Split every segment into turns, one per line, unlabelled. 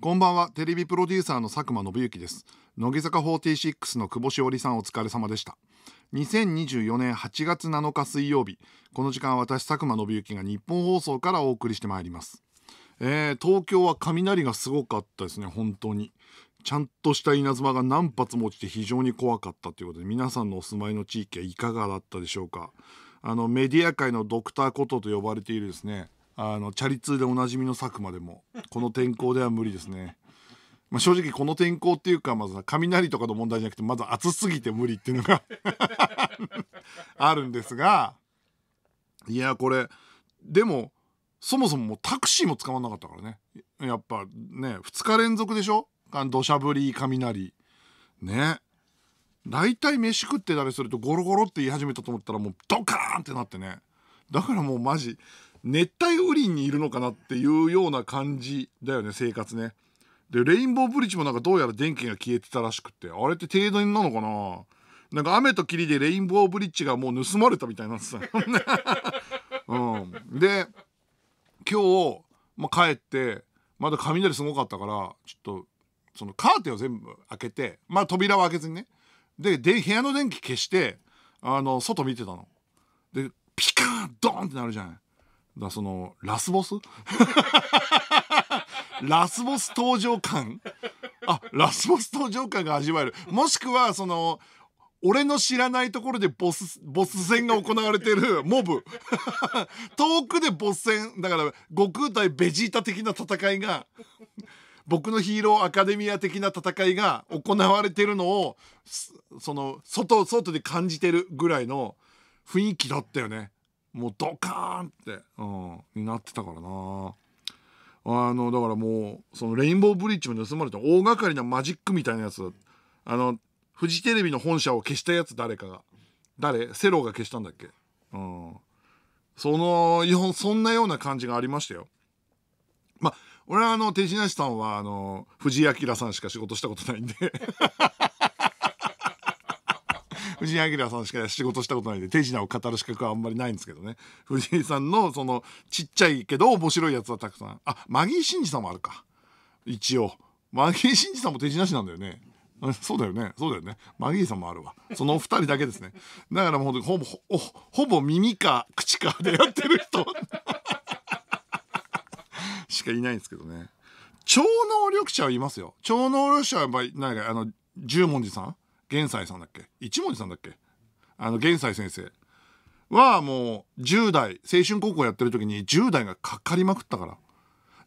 こんばんはテレビプロデューサーの佐久間信之です乃木坂46の久保しおりさんお疲れ様でした2024年8月7日水曜日この時間私佐久間信之が日本放送からお送りしてまいります、えー、東京は雷がすごかったですね本当にちゃんとした稲妻が何発も落ちて非常に怖かったということで皆さんのお住まいの地域はいかがだったでしょうかあのメディア界のドクターことと呼ばれているですねあのチャリ通でおなじみの佐久間でもこの天候では無理ですね。まあ、正直この天候っていうかまず雷とかの問題じゃなくてまず暑すぎて無理っていうのが あるんですがいやこれでもそもそももうタクシーも捕まんなかったからねやっぱね2日連続でしょ土砂降り雷ね大体飯食ってたりするとゴロゴロって言い始めたと思ったらもうドカーンってなってねだからもうマジ熱帯雨林にいるのかなっていうような感じだよね生活ねでレインボーブリッジもなんかどうやら電気が消えてたらしくてあれって停電なのかななんか雨と霧でレインボーブリッジがもう盗まれたみたいなんですよ、うん、で今日、まあ、帰ってまだ雷すごかったからちょっとそのカーテンを全部開けてまあ扉は開けずにねでで部屋の電気消してあの外見てたのでピカーンドーンってなるじゃないだそのラスボス ラスボス登場感あラスボス登場感が味わえるもしくはその俺の知らないところでボス、ボス戦が行われてるモブ。遠くでボス戦、だから悟空対ベジータ的な戦いが、僕のヒーローアカデミア的な戦いが行われてるのを、その、外、外で感じてるぐらいの雰囲気だったよね。もうドカーンって、うん、になってたからなあのだからもうそのレインボーブリッジも盗まれた大掛かりなマジックみたいなやつあのフジテレビの本社を消したやつ誰かが誰セローが消したんだっけうんそのそんなような感じがありましたよまあ俺はあの手品師さんはあの藤井明さんしか仕事したことないんで藤井明さんしか仕事したことないんで、手品を語る資格はあんまりないんですけどね。藤井さんの、その、ちっちゃいけど面白いやつはたくさん。あ、マギー真司さんもあるか。一応。マギー真司さんも手品師なんだよね。そうだよね。そうだよね。マギーさんもあるわ。そのお二人だけですね。だからもうほぼ、ほぼ耳か口かでやってる人 しかいないんですけどね。超能力者はいますよ。超能力者はやっぱり、なんかあの、十文字さん玄斎さんだっけ一文字さんだっけあの玄斎先生はもう10代青春高校やってる時に10代がかかりまくったから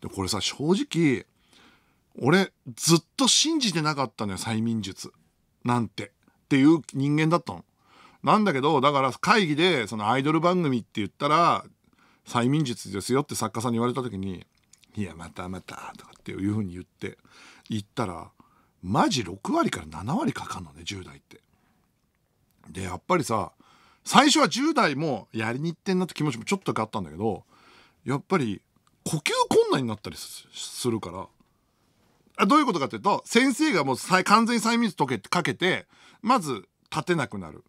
でこれさ正直俺ずっと信じてなかったのよ催眠術なんてっていう人間だったの。なんだけどだから会議でそのアイドル番組って言ったら催眠術ですよって作家さんに言われた時に「いやまたまた」とかっていうふうに言って言ったらマジ6割から7割かかんのね10代って。でやっぱりさ最初は10代もやりに行ってんなって気持ちもちょっとだけあったんだけどやっぱり呼吸困難になったりするからあどういうことかっていうと先生がもう完全に催眠術けかけてまず立てなくなる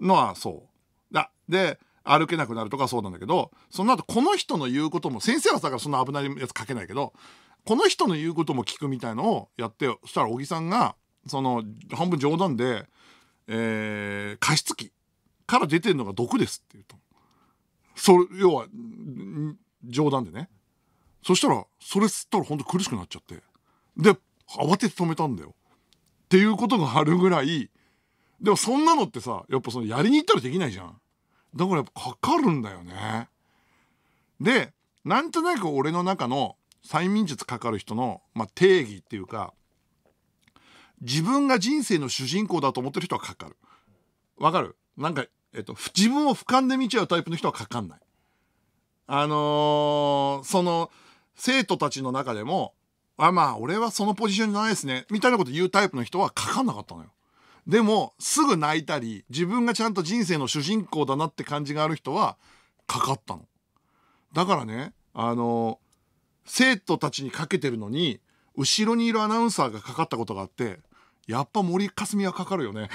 のはそうだで歩けなくなるとかそうなんだけどその後この人の言うことも先生はだからそんな危ないやつ書けないけどこの人の言うことも聞くみたいのをやってそしたら小木さんがその半分冗談で、えー、加湿器から出てるのが毒ですって言うとそれ要は冗談でねそしたらそれ吸ったら本当苦しくなっちゃってで慌てて止めたんだよっていうことがあるぐらいでもそんなのってさやっぱそのやりに行ったらできないじゃんだからやっぱかかるんだよねでなんとなく俺の中の催眠術かかる人の、まあ、定義っていうか自分が人生の主人公だと思ってる人はかかるわかるなんか、えっと、自分を俯瞰で見ちゃうタイプの人はかかんないあのー、その生徒たちの中でもあまあ俺はそのポジションじゃないですねみたいなこと言うタイプの人はかかんなかったのよでもすぐ泣いたり自分がちゃんと人生の主人公だなって感じがある人はかかったのだからねあのー生徒たちにかけてるのに後ろにいるアナウンサーがかかったことがあってやっぱ森かすみはかかるよね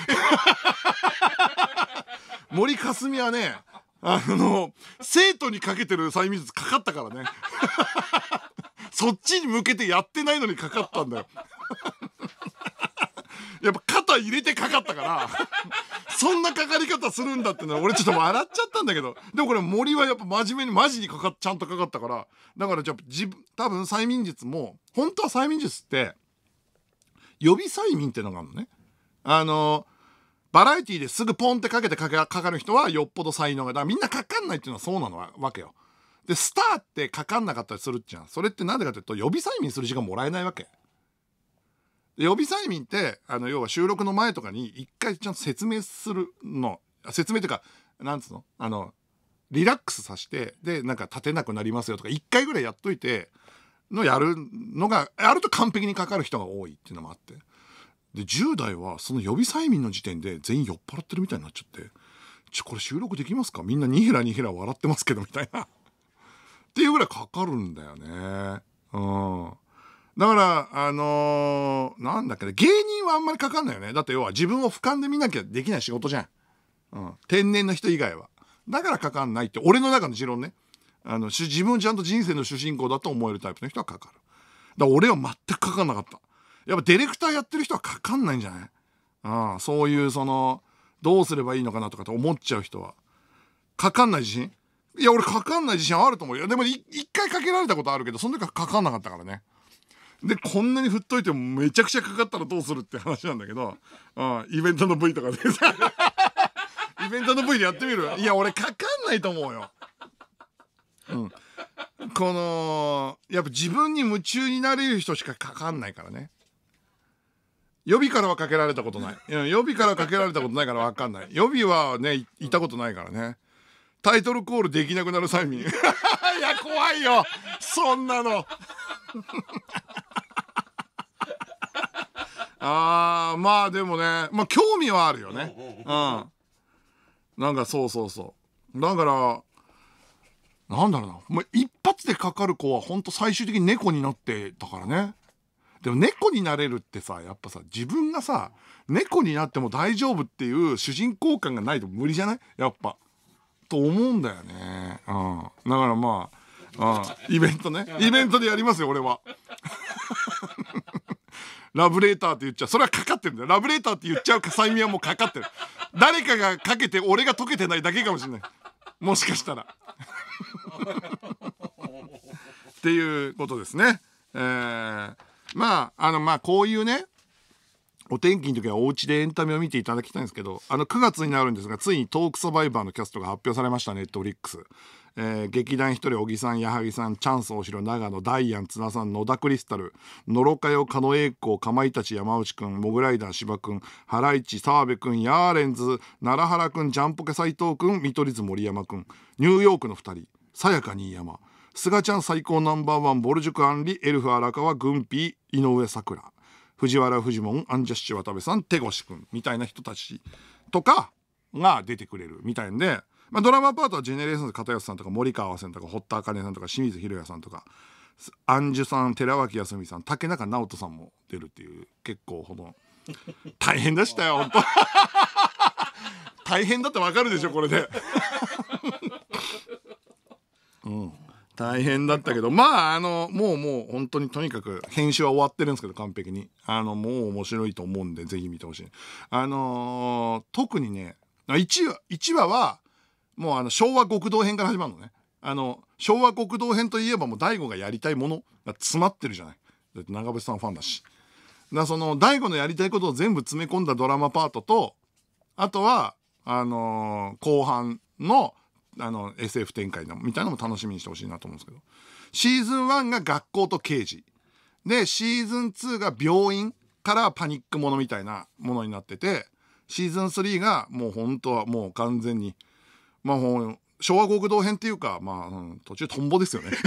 森かすみはねあの生徒にかけてる催眠術かかったからね そっちに向けてやってないのにかかったんだよやっぱ肩入れてかかったから そんなかかり方するんだってのは俺ちょっと笑っちゃったんだけどでもこれ森はやっぱ真面目にマジにかかちゃんとかかったからだからじゃあ自分多分催眠術も本当は催眠術って予備催眠ってのがあるのね。あのバラエティーですぐポンってかけてかかる人はよっぽど才能が。だからみんなかかんないっていうのはそうなのわけよ。で、スターってかかんなかったりするじゃん。それってなんでかっていうと、予備催眠する時間もらえないわけ。予備催眠って、あの、要は収録の前とかに一回ちゃんと説明するの、説明というか、なんつうのあの、リラックスさせて、で、なんか立てなくなりますよとか、一回ぐらいやっといて、のやるのが、やると完璧にかかる人が多いっていうのもあって。で、10代はその予備催眠の時点で全員酔っ払ってるみたいになっちゃって、ちょ、これ収録できますかみんなニヘラニヘラ笑ってますけど、みたいなっていうぐらいかかるんだよね。うん。だから、あのー、なんだっけね、芸人はあんまりかかんないよね。だって要は自分を俯瞰で見なきゃできない仕事じゃん。うん。天然の人以外は。だからかかんないって、俺の中の持論ね。あの、自分をちゃんと人生の主人公だと思えるタイプの人はかかる。だから俺は全くかかんなかった。やっぱディレクターやってる人はかかんないんじゃないああ、そういうその、どうすればいいのかなとかって思っちゃう人は。かかんない自信いや、俺かかんない自信あると思うよ。でも一回かけられたことあるけど、その時はかかんなかったからね。でこんなに振っといてもめちゃくちゃかかったらどうするって話なんだけど、うん、イベントの V とかでさ イベントの V でやってみるいや俺かかんないと思うよ。うん、このやっぱ自分に夢中になれる人しかかかんないからね。予備からはかけられたことない。予備からかけられたことないから分かんない。予備はね、いたことないからね。タイトルコールできなくなる催眠。いや、怖いよ。そんなの。ああ、まあでもね、まあ興味はあるよね。うん。なんかそうそうそう。だから、なんだろうな。まあ、一発でかかる子はほんと最終的に猫になってたからね。でも猫になれるってさ、やっぱさ、自分がさ、猫になっても大丈夫っていう主人公感がないと無理じゃないやっぱ。と思うんだよね。うん。だからまあ、うん、イベントね。イベントでやりますよ、俺は。ラブレーターって言っちゃう。それはかかってるんだよ。ラブレーターって言っちゃうか、催眠はもうかかってる。誰かがかけて、俺が解けてないだけかもしれない。もしかしたら。っていうことですね。えー、まあ、あの、まあ、こういうね、お天気の時はお家でエンタメを見ていただきたいんですけど、あの9月になるんですが、ついにトークサバイバーのキャストが発表されました、ネットフリックス。えー、劇団ひとり小木さん矢作さんチャンス大城長野ダイアン津田さん野田クリスタル野呂佳代狩野英孝かまいたち山内くんモグライダー芝くんハライチ澤部くんヤーレンズ奈良原くんジャンポケ斎藤くん見取り図森山くんニューヨークの2人さやか新山すがちゃん最高ナンバーワンぼる塾アンリエルフ荒川軍ピー井上さくら藤原フジモンアンジャッシュ渡部さん手越くんみたいな人たちとかが出てくれるみたいんでまあ、ドラマパートはジェネレーションズ片寄さんとか森川さんとか堀田茜さんとか清水宏也さんとかアンジュさん寺脇康美さん竹中直人さんも出るっていう結構ほど大変でしたよ本当大変だってわかるでしょこれでうん大変だったけどまああのもうもう本当にとにかく編集は終わってるんですけど完璧にあのもう面白いと思うんでぜひ見てほしいあのー、特にね 1, 1話はもうあの昭和極道編から始まるのねあの昭和極道編といえばもう大悟がやりたいものが詰まってるじゃないだって長渕さんファンだしだその大悟のやりたいことを全部詰め込んだドラマパートとあとはあのー、後半のあの SF 展開みたいなのも楽しみにしてほしいなと思うんですけどシーズン1が学校と刑事でシーズン2が病院からパニックものみたいなものになっててシーズン3がもう本当はもう完全にまあもう昭和極道編っていうかまあ、うん、途中トンボですよね。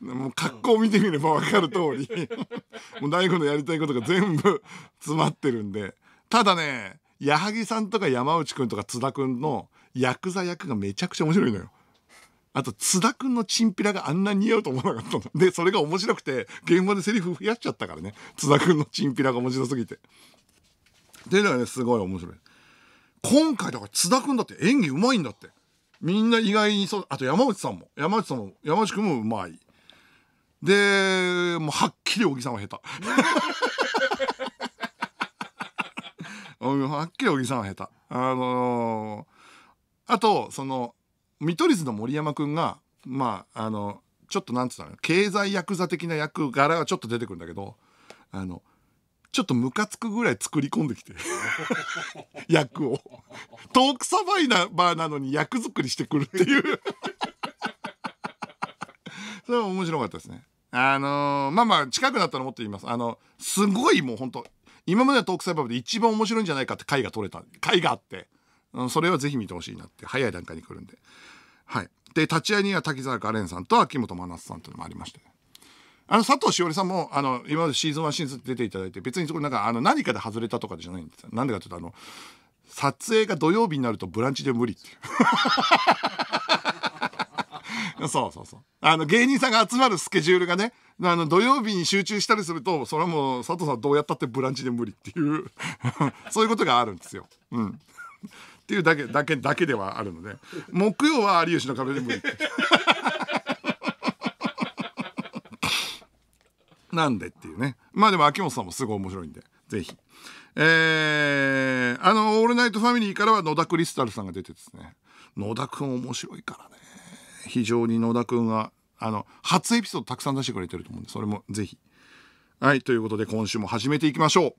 もう格好見てみれば分かる通りもう大悟のやりたいことが全部詰まってるんでただね矢作さんとか山内くんとか津田くんのヤクザ役がめちゃくちゃ面白いのよ。あと津田くんのチンピラがあんなに似合うと思わなかったの。で、それが面白くて、現場でセリフ増やしちゃったからね。津田くんのチンピラが面白すぎて。っていうのねすごい面白い今回だから津田君だって演技うまいんだってみんな意外にそうあと山内さんも山内さんも山内君もうまいでもうはっきり小木さんは下手 はっきり小木さんは下手あのー、あとその見取り図の森山君がまああのちょっとなんつうの経済ヤクザ的な役柄がちょっと出てくるんだけどあのちょっとムカつくぐらい作り込んできて
役
を。トークサバイナバーなのに役作りしてくるっていう それは面白かったですね。あのー、まあまあ、近くなったらもっと言います。あの、すごいもう本当今までのトークサバイバーで一番面白いんじゃないかって回が取れた、回があって、うん、それはぜひ見てほしいなって、早い段階に来るんで。はい。で、立ち会いには滝沢カレンさんと秋元真夏さんというのもありまして、ね、あの、佐藤しおりさんも、あの、今までシーズン1シーズン出ていただいて、別にそこなんか、あの、何かで外れたとかじゃないんですなんでかというと、あの、撮影が土曜日になるとブランチで無理っていう。そうそうそう。あの、芸人さんが集まるスケジュールがね、あの、土曜日に集中したりすると、それはもう、佐藤さんどうやったってブランチで無理っていう そういうことがあるんですよ。うん。っていうだけ、だけ、だけではあるので、木曜は有吉の壁で無理って。なんでっていうね。まあでも秋元さんもすごい面白いんで、ぜひ。えー、あの、オールナイトファミリーからは野田クリスタルさんが出てですね。野田くん面白いからね。非常に野田くんが、あの、初エピソードたくさん出してくれてると思うんで、それもぜひ。はい、ということで今週も始めていきましょう。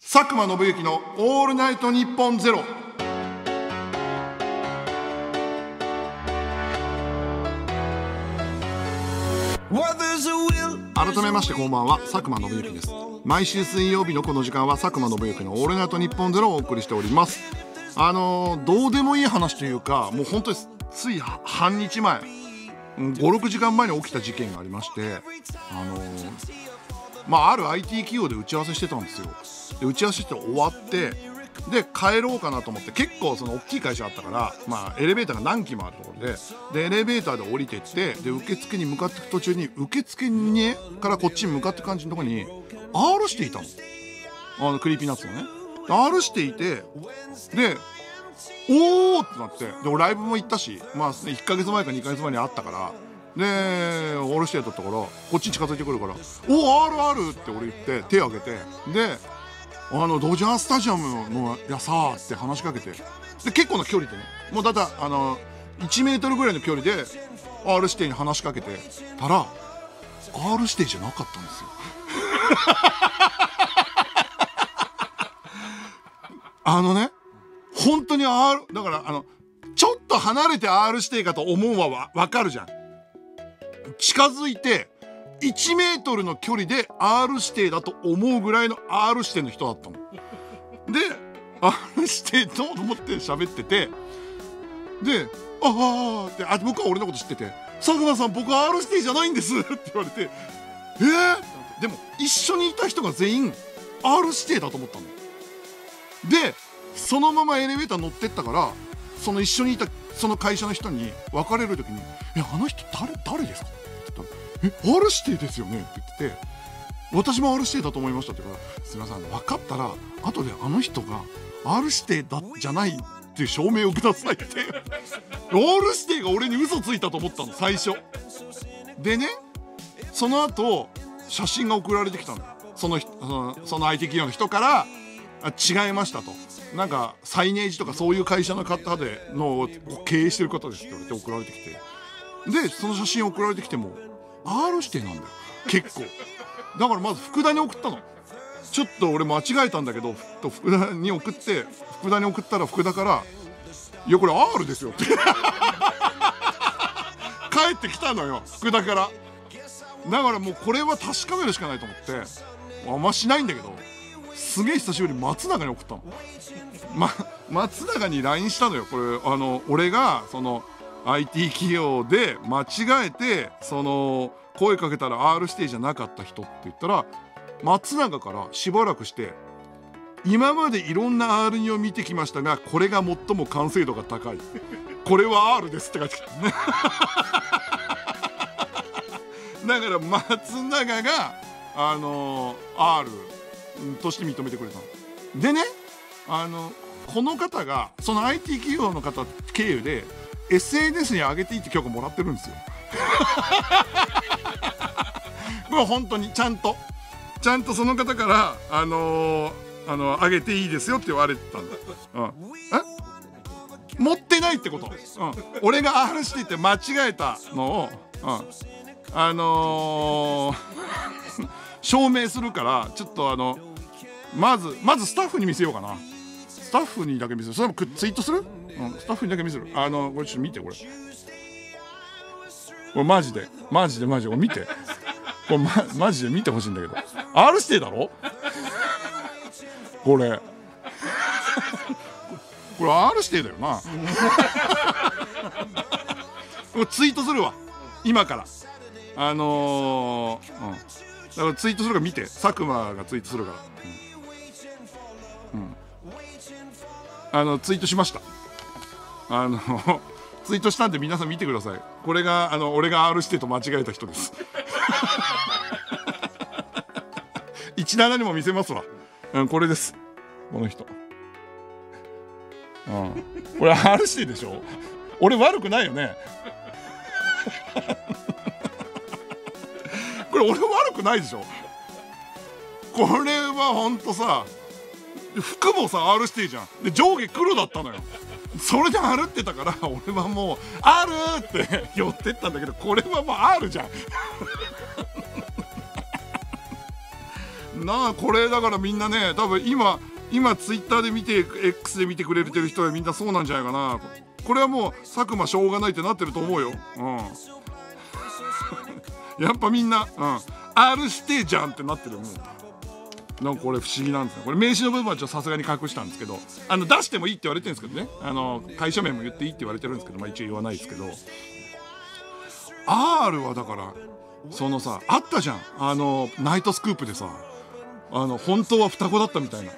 佐久間信之のオールナイトニッポンゼロ。改めましてこんばんは佐久間信行です毎週水曜日のこの時間は佐久間信行の「オールナイトニッポンゼロをお送りしておりますあのー、どうでもいい話というかもう本当につい半日前56時間前に起きた事件がありましてあのー、まあ、ある IT 企業で打ち合わせしてたんですよで打ち合わせして終わってで帰ろうかなと思って結構その大きい会社あったから、まあ、エレベーターが何機もあるところででエレベーターで降りてってで受付に向かっていく途中に受付にからこっちに向かっていく感じのとこに R していたのあのクリーピーナッツのね R していてでおおってなってで俺ライブも行ったし、まあ、1か月前か2か月前にあったからで R してやったからこっちに近づいてくるから「おお R r って俺言って手を挙げてであのドジャースタジアムのやさって話しかけてで結構な距離でねもうだただ、あの1メートルぐらいの距離で R 指定に話しかけてたら R 指定じゃなかったんですよ あのね本当に R だからあのちょっと離れて R 指定かと思うはわかるじゃん近づいて1メートルの距離で R 指定だと思うぐらいの R 指定の人だったの。で R 指定と思って喋っててで「ああ」って僕は俺のこと知ってて「佐久間さん僕は R 指定じゃないんです 」って言われて「えー、でも一緒にいた人が全員 R 指定だと思ったの。でそのままエレベーター乗ってったからその一緒にいたその会社の人に別れる時に「いやあの人誰誰ですか?」って言ったの。「え R 指定ですよね?」って言って「て「私も R 指定だと思いました」って言うから「すみません分かったら後であの人が R 指定だじゃないっていう証明をください」って
R 指定が
俺に嘘ついたと思ったの最初でねその後写真が送られてきたのそのそのその IT 企業の人からあ違いましたとなんかサイネージとかそういう会社の方での経営してる方ですって言われて送られてきてでその写真送られてきても R 指定なんだよ結構だからまず福田に送ったのちょっと俺間違えたんだけどと福田に送って福田に送ったら福田から「いやこれ R ですよ」って 帰ってきたのよ福田からだからもうこれは確かめるしかないと思ってあんましないんだけどすげえ久しぶりに松永に送ったの、ま、松永に LINE したのよこれあの俺がその「IT 企業で間違えてその声かけたら R 指定じゃなかった人って言ったら松永からしばらくして今までいろんな R 2を見てきましたがこれが最も完成度が高いこれは R ですって書いてきただから松永があの R として認めてくれたのでねあのこの方がその IT 企業の方経由で SNS に上げていいって曲もらってるんですよ もう本当にちゃんとちゃんとその方からあのー、あの上げていいですよって言われてたんだ、うん、え持ってないってこと、うん、俺が RCT って間違えたのを、うん、あのー、証明するからちょっとあのまずまずスタッフに見せようかなスタッフにだけ見せるそれもくツイートする、うん、スタッフにだけ見せるあのこれちょっと見てこれこれマジでマジでマジで見てこれ、ま、マジで見てほしいんだけど R 指定だろこれこれ R 指定だよなこれツイートするわ今からあのー、うんだからツイートするから見て佐久間がツイートするからうん、うんあのツイートしましたあの ツイートしたんで皆さん見てくださいこれがあの俺が R してと間違えた人です17 にも見せますわ、うん、これですこの人うん、これ R してでしょ俺悪くないよね これ俺悪くないでしょこれはほんとさ服もさ R 指定じゃんで上下黒だったのよそれで歩ってたから俺はもう「R!」って寄ってったんだけどこれはもう R じゃん なあこれだからみんなね多分今今ツイッターで見て X で見てくれてる人はみんなそうなんじゃないかなこれはもう佐久間しょうがないってなってると思うよ、うん、やっぱみんな、うん、R してじゃんってなってるもう。なんかこれ不思議なんですねこれ名刺の部分はちょっとさすがに隠したんですけどあの出してもいいって言われてるんですけどねあの会社名も言っていいって言われてるんですけど、まあ、一応言わないですけど R はだからそのさあったじゃんあのナイトスクープでさあの本当は双子だったみたいな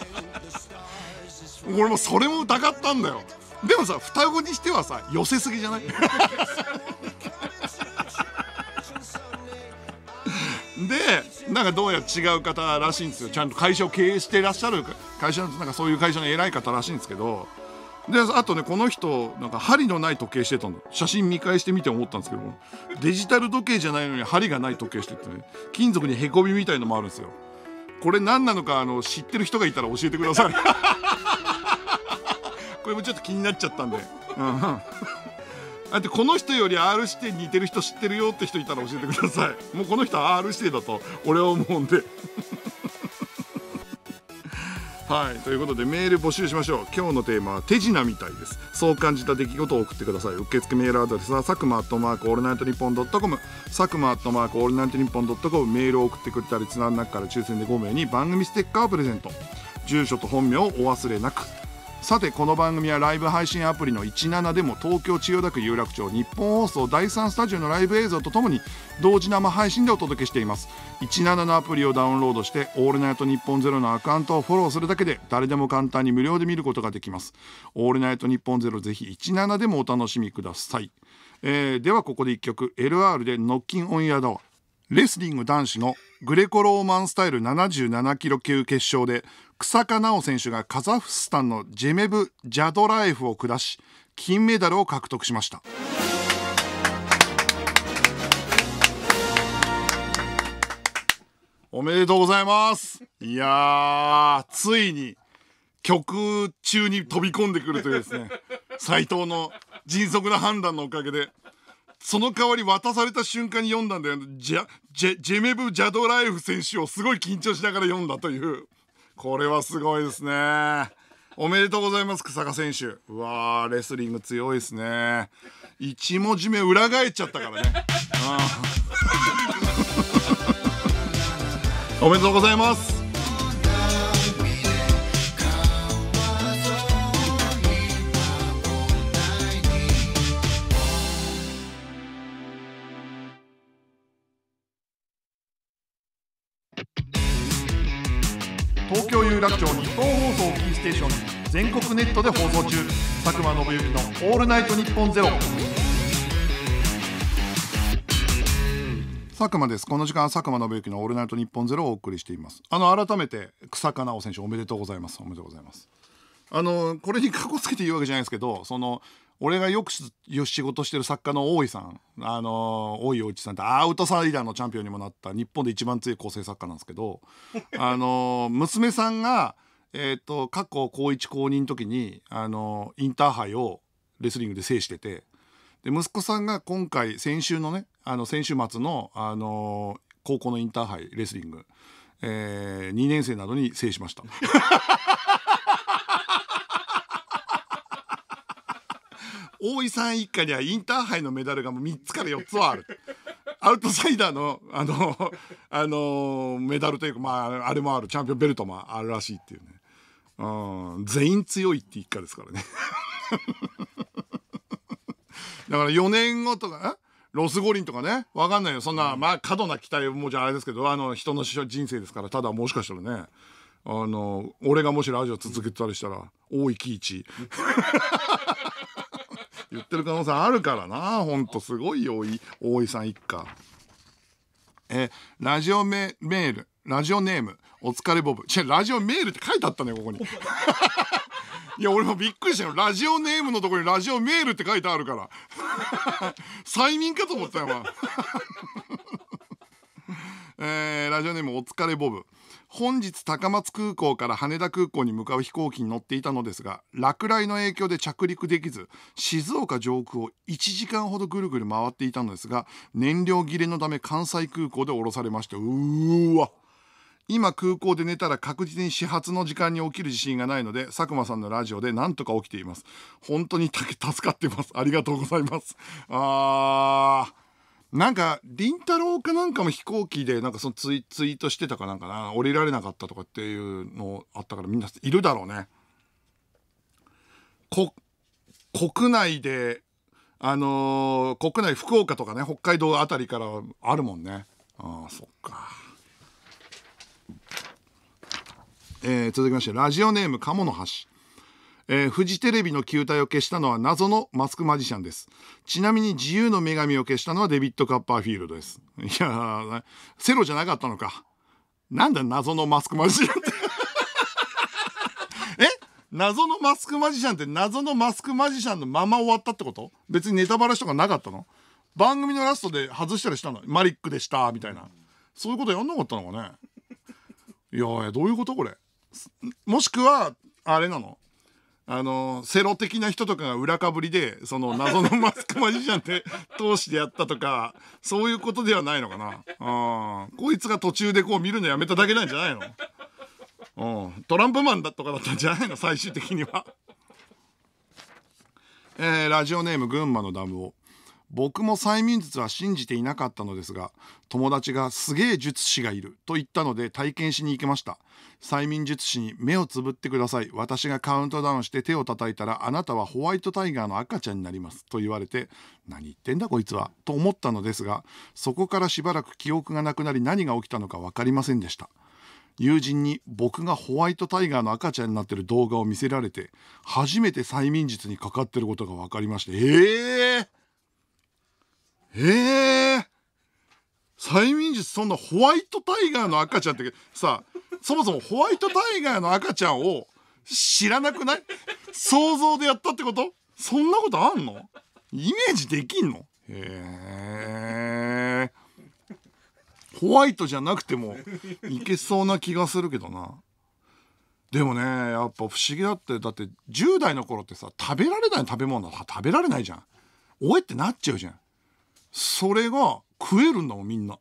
俺もそれも疑ったんだよでもさ双子にしてはさ寄せすぎじゃないでなんかどうやら違う方らしいんですよちゃんと会社を経営してらっしゃる会社なんかそういう会社の偉い方らしいんですけどであとねこの人なんか針のない時計してたの写真見返してみて思ったんですけどもデジタル時計じゃないのに針がない時計しててね金属にへこみみたいのもあるんですよこれ何なのかあの知ってる人がいたら教えてください これもちょっと気になっちゃったんでうんあってこの人より R 指定似てる人知ってるよって人いたら教えてください もうこの人 R 指定だと俺は思うんで はいということでメール募集しましょう今日のテーマは手品みたいですそう感じた出来事を送ってください受付メールアドレスは佐久間ットマークオールナイトニッポンドットコム佐久間ットマークオールナイトニッポンドットコムメールを送ってくれたりつなーの中から抽選で5名に番組ステッカーをプレゼント住所と本名をお忘れなくさてこの番組はライブ配信アプリの17でも東京千代田区有楽町日本放送第3スタジオのライブ映像とともに同時生配信でお届けしています17のアプリをダウンロードして「オールナイトニッポンゼロのアカウントをフォローするだけで誰でも簡単に無料で見ることができます「オールナイトニッポンゼロぜひ17でもお楽しみください、えー、ではここで1曲 LR で「ノッキンオンエアドわ」レスリング男子のグレコローマンスタイル77キロ級決勝で草加奈選手がカザフスタンのジェメブ・ジャドラエフを下し金メダルを獲得しましたおめでとうございますいやついに曲中に飛び込んでくるというですね斎藤の迅速な判断のおかげでその代わり渡された瞬間に読んだんだよジジェジェメブ・ジャドラエフ選手をすごい緊張しながら読んだというこれはすごいですね。おめでとうございます、草加選手。うわー、レスリング強いですね。1文字目裏返っちゃったからね。おめでとうございます。有楽町日本放送キーステーションに全国ネットで放送中佐久間信行の「オールナイトニッポンゼロ佐久間ですこの時間は佐久間信行の「オールナイトニッポンゼロをお送りしていますあの改めて草加直選手おめでとうございますおめでとうございますあのこれにかこつけて言うわけじゃないですけどその俺がよく仕事してる作家の大井さん、あの大井陽一さんってアウトサイダーのチャンピオンにもなった日本で一番強い構成作家なんですけど、あの娘さんが、えーと、過去高1高2の時に、あのインターハイをレスリングで制しててで息子さんが今回先週のねあの先週末の、あの高校のインターハイレスリング、えー、2年生などに制しました。大井さん一家にはインターハイのメダルがもう3つから4つはある。アウトサイダーの、あの、あの、メダルというか、まあ、あれもある、チャンピオンベルトもあるらしいっていうね。うん、全員強いって一家ですからね。だから4年後とか、ロス五輪とかね、わかんないよ。そんな、まあ、過度な期待もじゃあれですけど、あの、人の人生ですから、ただもしかしたらね、あの、俺がもしラジオ続けてたりしたら、大井貴一。言ってる可能性あるからな。ほんとすごいよ、大井さん一家。えラジオメメール、ラジオネーム、お疲れボブ。違う、ラジオメールって書いてあったね、ここに。いや、俺もびっくりしたよ。ラジオネームのところにラジオメールって書いてあるから。催眠かと思ったよ、まあ、えー、ラジオネームお疲れボブ。本日高松空港から羽田空港に向かう飛行機に乗っていたのですが落雷の影響で着陸できず静岡上空を1時間ほどぐるぐる回っていたのですが燃料切れのため関西空港で降ろされましたうーわ今空港で寝たら確実に始発の時間に起きる自信がないので佐久間さんのラジオでなんとか起きています本当に助かってますありがとうございますあーなんか、りんたろうかなんかも飛行機で、なんかそのツイツイートしてたかなんかな、降りられなかったとかっていうのあったからみんないるだろうね。こ、国内で、あのー、国内福岡とかね、北海道あたりからあるもんね。ああ、そっか。えー、続きまして、ラジオネーム、鴨の橋。えー、フジテレビの球体を消したのは謎のマスクマジシャンです。ちなみに自由の女神を消したのはデビッド・カッパーフィールドです。いやー、セロじゃなかったのか。なんだ謎のマスクマジシャンって え。謎のマスクマジシャンって謎のマスクマジシャンのまま終わったってこと別にネタバラしとかなかったの番組のラストで外したりしたのマリックでしたみたいなそういうことやんなかったのかねいやどういうことこれもしくはあれなのあのセロ的な人とかが裏かぶりでその謎のマスクマジシャンで通しでやったとかそういうことではないのかなあこいつが途中でこう見るのやめただけなんじゃないのうんトランプマンだとかだったんじゃないの最終的には。えー、ラジオネーム群馬のダムを。僕も催眠術は信じていなかったのですが友達がすげえ術師がいると言ったので体験しに行きました催眠術師に目をつぶってください私がカウントダウンして手を叩いたらあなたはホワイトタイガーの赤ちゃんになりますと言われて何言ってんだこいつはと思ったのですがそこからしばらく記憶がなくなり何が起きたのか分かりませんでした友人に僕がホワイトタイガーの赤ちゃんになってる動画を見せられて初めて催眠術にかかってることが分かりましてええー、ええ催眠術そんなホワイトタイガーの赤ちゃんってさそもそもホワイトタイガーの赤ちゃんを知らなくない想像でやったってことそんなことあんのイメージできんのへえホワイトじゃなくてもいけそうな気がするけどなでもねやっぱ不思議だってだって10代の頃ってさ食べられない食べ物は食べられないじゃんおえってなっちゃうじゃんそれが食えるんだもんみんな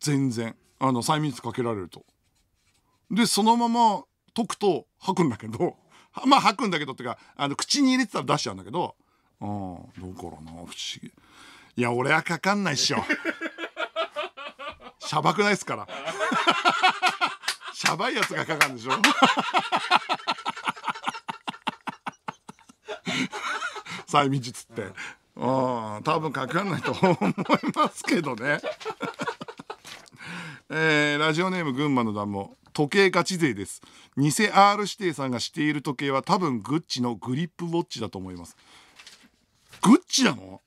全然あの催眠術かけられるとでそのまま解くと吐くんだけど まあ吐くんだけどっていうかあの口に入れてたら出しちゃうんだけどうん、だからな不思議いや俺はかかんないっしょしゃばくないっすからしゃばいやつがかかるんでしょ 催眠術って。多分かかんないと思いますけどね えー、ラジオネーム群馬の団も時計ガチ勢です偽 R 指定さんがしている時計は多分グッチのグリップウォッチだと思いますグッチなの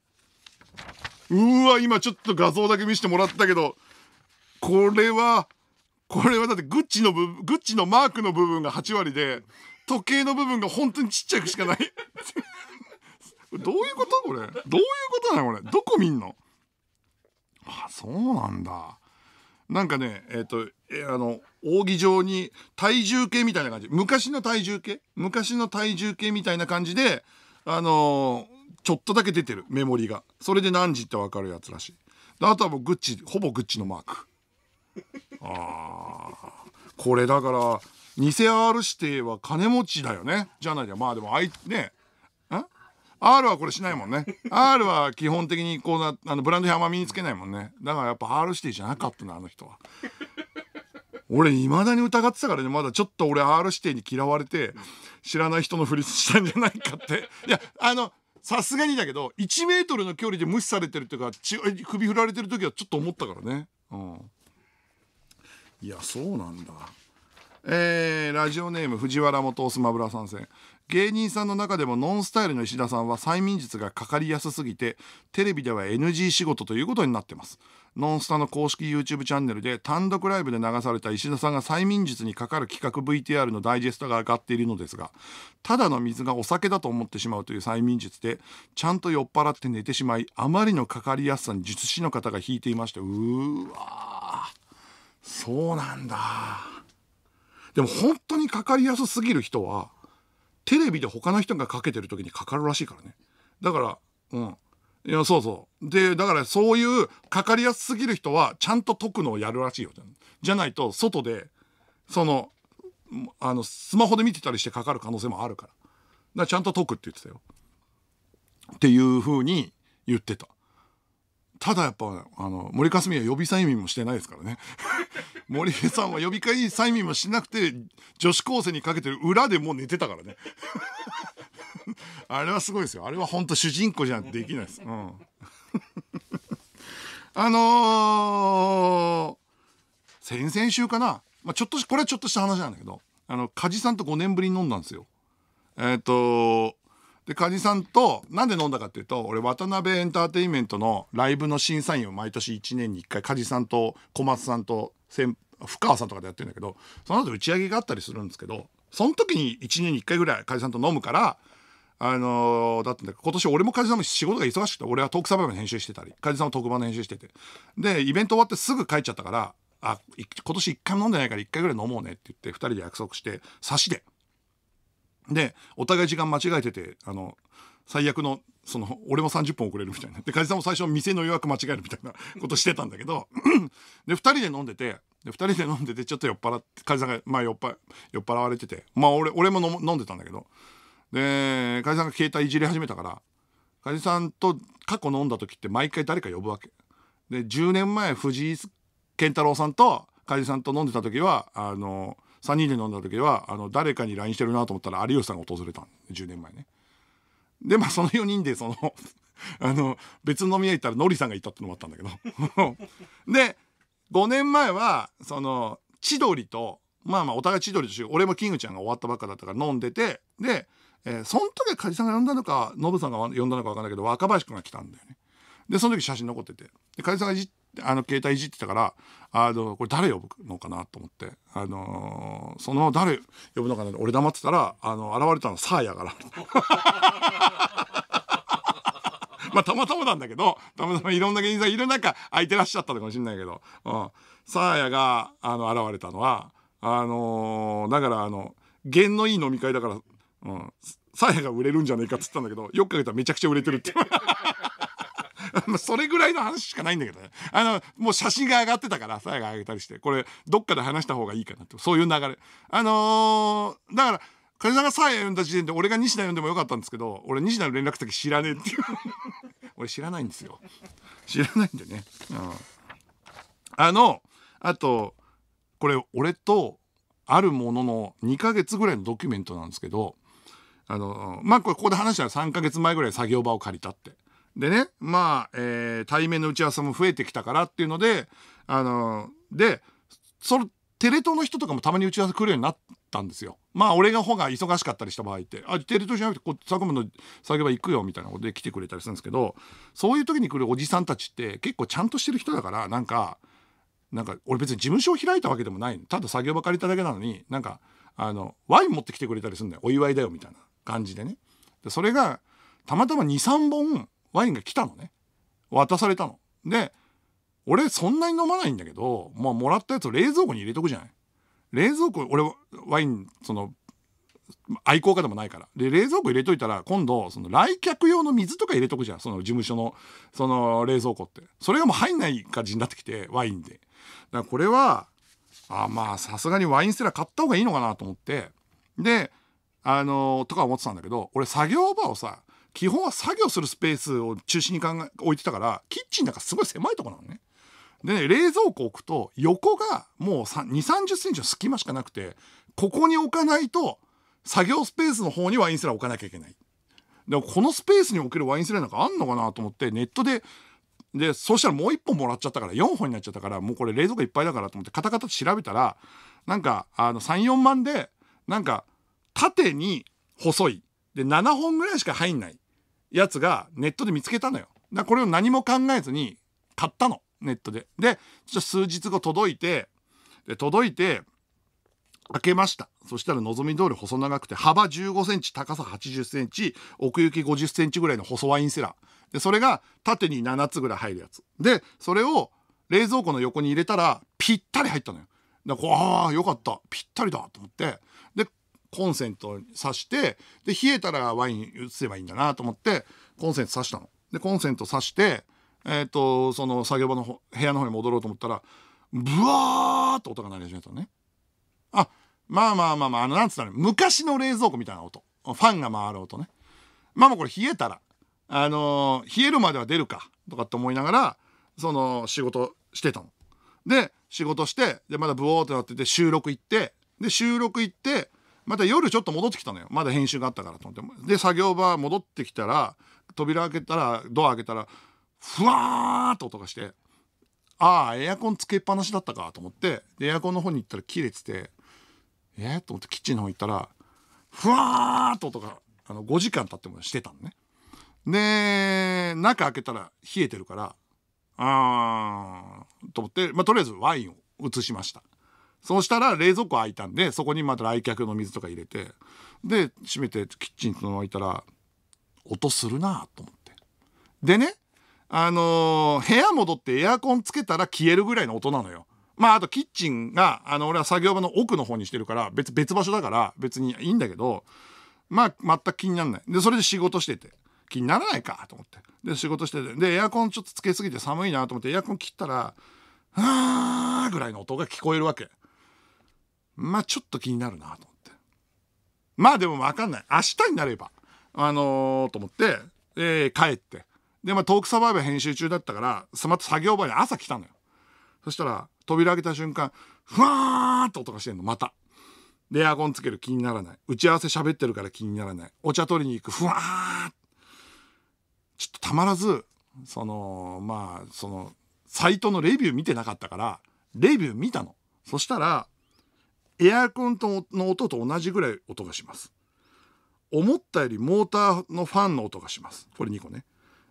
うわ今ちょっと画像だけ見せてもらったけどこれはこれはだってグッチの部グッチのマークの部分が8割で時計の部分が本当にちっちゃくしかないどういうことこれどういうことなのこれどこ見んのあそうなんだなんかねえっ、ー、と、えー、あの扇状に体重計みたいな感じ昔の体重計昔の体重計みたいな感じであのー、ちょっとだけ出てるメモリがそれで何時って分かるやつらしいあとはもうグッチほぼグッチのマークああこれだから偽 R 指定は金持ちだよねじゃないやまあでもあいね R はこれしないもんね R は基本的にこうなあのブランド品あんま身につけないもんねだからやっぱ R シティじゃなかったなあの人は俺いまだに疑ってたからねまだちょっと俺 R 指定に嫌われて知らない人のふりしたんじゃないかっていやあのさすがにだけど1メートルの距離で無視されてるっていうか首振られてる時はちょっと思ったからねうんいやそうなんだえー、ラジオネーム藤原元オスマブラ参戦芸人さんの中でもノンスタイルの石田さんは催眠術がかかりやすすぎてテレビでは NG 仕事ということになってますノンスタの公式 YouTube チャンネルで単独ライブで流された石田さんが催眠術にかかる企画 VTR のダイジェストが上がっているのですがただの水がお酒だと思ってしまうという催眠術でちゃんと酔っ払って寝てしまいあまりのかかりやすさに術師の方が引いていましてうーわそうなんだでも本当にかかりやすすぎる人はテレビで他の人がかけてる時にかかるらしいからね。だから、うん。いや、そうそう。で、だからそういうかかりやすすぎる人はちゃんと解くのをやるらしいよ。じゃないと、外で、その、あの、スマホで見てたりしてかかる可能性もあるから。だからちゃんと解くって言ってたよ。っていう風に言ってた。ただやっぱあの森かすみは予備催眠もしてないですからね 森さんは予備会催眠もしなくて女子高生にかけてる裏でもう寝てたからね あれはすごいですよあれは本当主人公じゃできないです、うん、あのー、先々週かな、まあ、ちょっとこれはちょっとした話なんだけどあの梶さんと5年ぶりに飲んだんですよえっ、ー、とでカニさんとなんで飲んだかっていうと俺渡辺エンターテインメントのライブの審査員を毎年1年に1回カニさんと小松さんと深川さんとかでやってるんだけどその後打ち上げがあったりするんですけどその時に1年に1回ぐらいカニさんと飲むからあのー、だったんだけど今年俺もカジさんも仕事が忙しくて俺はトークサバイバルの編集してたりカジさんも特番の編集しててでイベント終わってすぐ帰っちゃったからあ今年1回も飲んでないから1回ぐらい飲もうねって言って2人で約束して差しでで、お互い時間間違えてて、あの、最悪の、その、俺も30分遅れるみたいな。で、梶さんも最初店の予約間違えるみたいな ことしてたんだけど、で、2人で飲んでて、で、2人で飲んでて、ちょっと酔っ払って、梶さんが、まあ酔っ払、酔っ払われてて、まあ俺、俺も飲んでたんだけど、で、梶さんが携帯いじり始めたから、梶さんと過去飲んだ時って毎回誰か呼ぶわけ。で、10年前、藤井健太郎さんと梶さんと飲んでた時は、あの、3人で飲んだ時はあの誰かに LINE してるなと思ったら有吉さんが訪れた10年前ね。でまあその4人でその あの別の飲み屋行ったらノリさんがいたってのもあったんだけど で5年前はその千鳥とまあまあお互い千鳥とし俺もキングちゃんが終わったばっかだったから飲んでてで、えー、その時は梶さんが呼んだのかノブさんが呼んだのか分かんないけど若林君が来たんだよね。でその時写真残ってて梶さんがじっあの携帯いじってたからあのこれ誰呼ぶのかなと思って、あのー、その誰呼ぶのかな俺黙ってたらあの現れたのサーヤから まあたまたまなんだけどたまたまいろんな芸人さんいる中空いてらっしゃったのかもしれないけど、うん、サーヤがあの現れたのはあのー、だからあの弦のいい飲み会だから、うん、サーヤが売れるんじゃねえかっつったんだけどよくかけたらめちゃくちゃ売れてるって。それぐらいの話しかないんだけどね。あの、もう写真が上がってたから、さやが上げたりして、これ、どっかで話した方がいいかなって、そういう流れ。あのー、だから、金さんがさや読んだ時点で、俺が西田読んでもよかったんですけど、俺西田の連絡先知らねえっていう。俺知らないんですよ。知らないんでね。うん。あの、あと、これ、俺と、あるものの2ヶ月ぐらいのドキュメントなんですけど、あの、まあ、こここで話したら3ヶ月前ぐらい作業場を借りたって。でね、まあ、えー、対面の打ち合わせも増えてきたからっていうので、あのー、で、その、テレ東の人とかもたまに打ち合わせ来るようになったんですよ。まあ、俺の方が忙しかったりした場合って、あ、テレ東じゃなくて、こう、佐久の作業場行くよ、みたいなことで来てくれたりするんですけど、そういう時に来るおじさんたちって結構ちゃんとしてる人だから、なんか、なんか、俺別に事務所を開いたわけでもない。ただ作業場借りただけなのに、なんか、あの、ワイン持ってきてくれたりするんだよ。お祝いだよ、みたいな感じでね。でそれが、たまたま2、3本、ワインが来たのね。渡されたの。で、俺そんなに飲まないんだけど、まあもらったやつを冷蔵庫に入れとくじゃない。冷蔵庫、俺ワイン、その、愛好家でもないから。で、冷蔵庫入れといたら、今度、その来客用の水とか入れとくじゃん。その事務所の、その冷蔵庫って。それがもう入んない感じになってきて、ワインで。だからこれは、あまあ、さすがにワインセラー買った方がいいのかなと思って。で、あのー、とか思ってたんだけど、俺作業場をさ、基本は作業するスペースを中心に考え置いてたからキッチンなんかすごい狭いとこなのね。でね冷蔵庫置くと横がもう2 3 0センチの隙間しかなくてここに置かないと作業スペースの方にワインセラー置かなきゃいけない。でもこのスペースに置けるワインセラーなんかあんのかなと思ってネットででそしたらもう1本もらっちゃったから4本になっちゃったからもうこれ冷蔵庫いっぱいだからと思ってカタカタ調べたらなんか34万でなんか縦に細いで7本ぐらいしか入んないやつがネットで見つけたのよ。だこれを何も考えずに買ったの。ネットで。で、ちょっと数日後届いて、で、届いて、開けました。そしたら望み通り細長くて、幅15センチ、高さ80センチ、奥行き50センチぐらいの細ワインセラー。で、それが縦に7つぐらい入るやつ。で、それを冷蔵庫の横に入れたら、ぴったり入ったのよ。だから、ああ、よかった。ぴったりだと思って、コンセント挿してで冷えたらワイン移せばいいんだなと思ってコンセント挿したの。でコンセント挿してえっ、ー、とその作業場の部屋の方に戻ろうと思ったらブワーっと音が鳴り始めたのね。あまあまあまあまああのなんつったの昔の冷蔵庫みたいな音ファンが回る音ね。まあまあこれ冷えたらあのー、冷えるまでは出るかとかって思いながらその仕事してたの。で仕事してでまだブワーってなってて収録行ってで収録行ってまた夜ちょっと戻ってきたのよまだ編集があったからと思ってで作業場戻ってきたら扉開けたらドア開けたらふわーっと音がしてああエアコンつけっぱなしだったかと思ってでエアコンの方に行ったら切れててえー、と思ってキッチンの方行ったらふわーっと音があの5時間経ってもしてたのね。で中開けたら冷えてるからあーと思って、まあ、とりあえずワインを移しました。そうしたら冷蔵庫開いたんでそこにまた来客の水とか入れてで閉めてキッチンそのままいたら音するなと思ってでねあのー、部屋戻ってエアコンつけたら消えるぐらいの音なのよまああとキッチンがあの俺は作業場の奥の方にしてるから別別場所だから別にいいんだけどまあ全く気にならないでそれで仕事してて気にならないかと思ってで仕事しててでエアコンちょっとつけすぎて寒いなと思ってエアコン切ったら「あー」ぐらいの音が聞こえるわけ。まあちょっと気になるなと思ってまあでもわかんない明日になればあのー、と思って、えー、帰ってでまあトークサバイバー編集中だったからその後作業場に朝来たのよそしたら扉開けた瞬間ふわーっと音がしてんのまたでエアコンつける気にならない打ち合わせ喋ってるから気にならないお茶取りに行くふわーちょっとたまらずそのまあそのサイトのレビュー見てなかったからレビュー見たのそしたらエアコンとの音と同じぐらい音がします思ったよりモーターのファンの音がしますこれ2個ね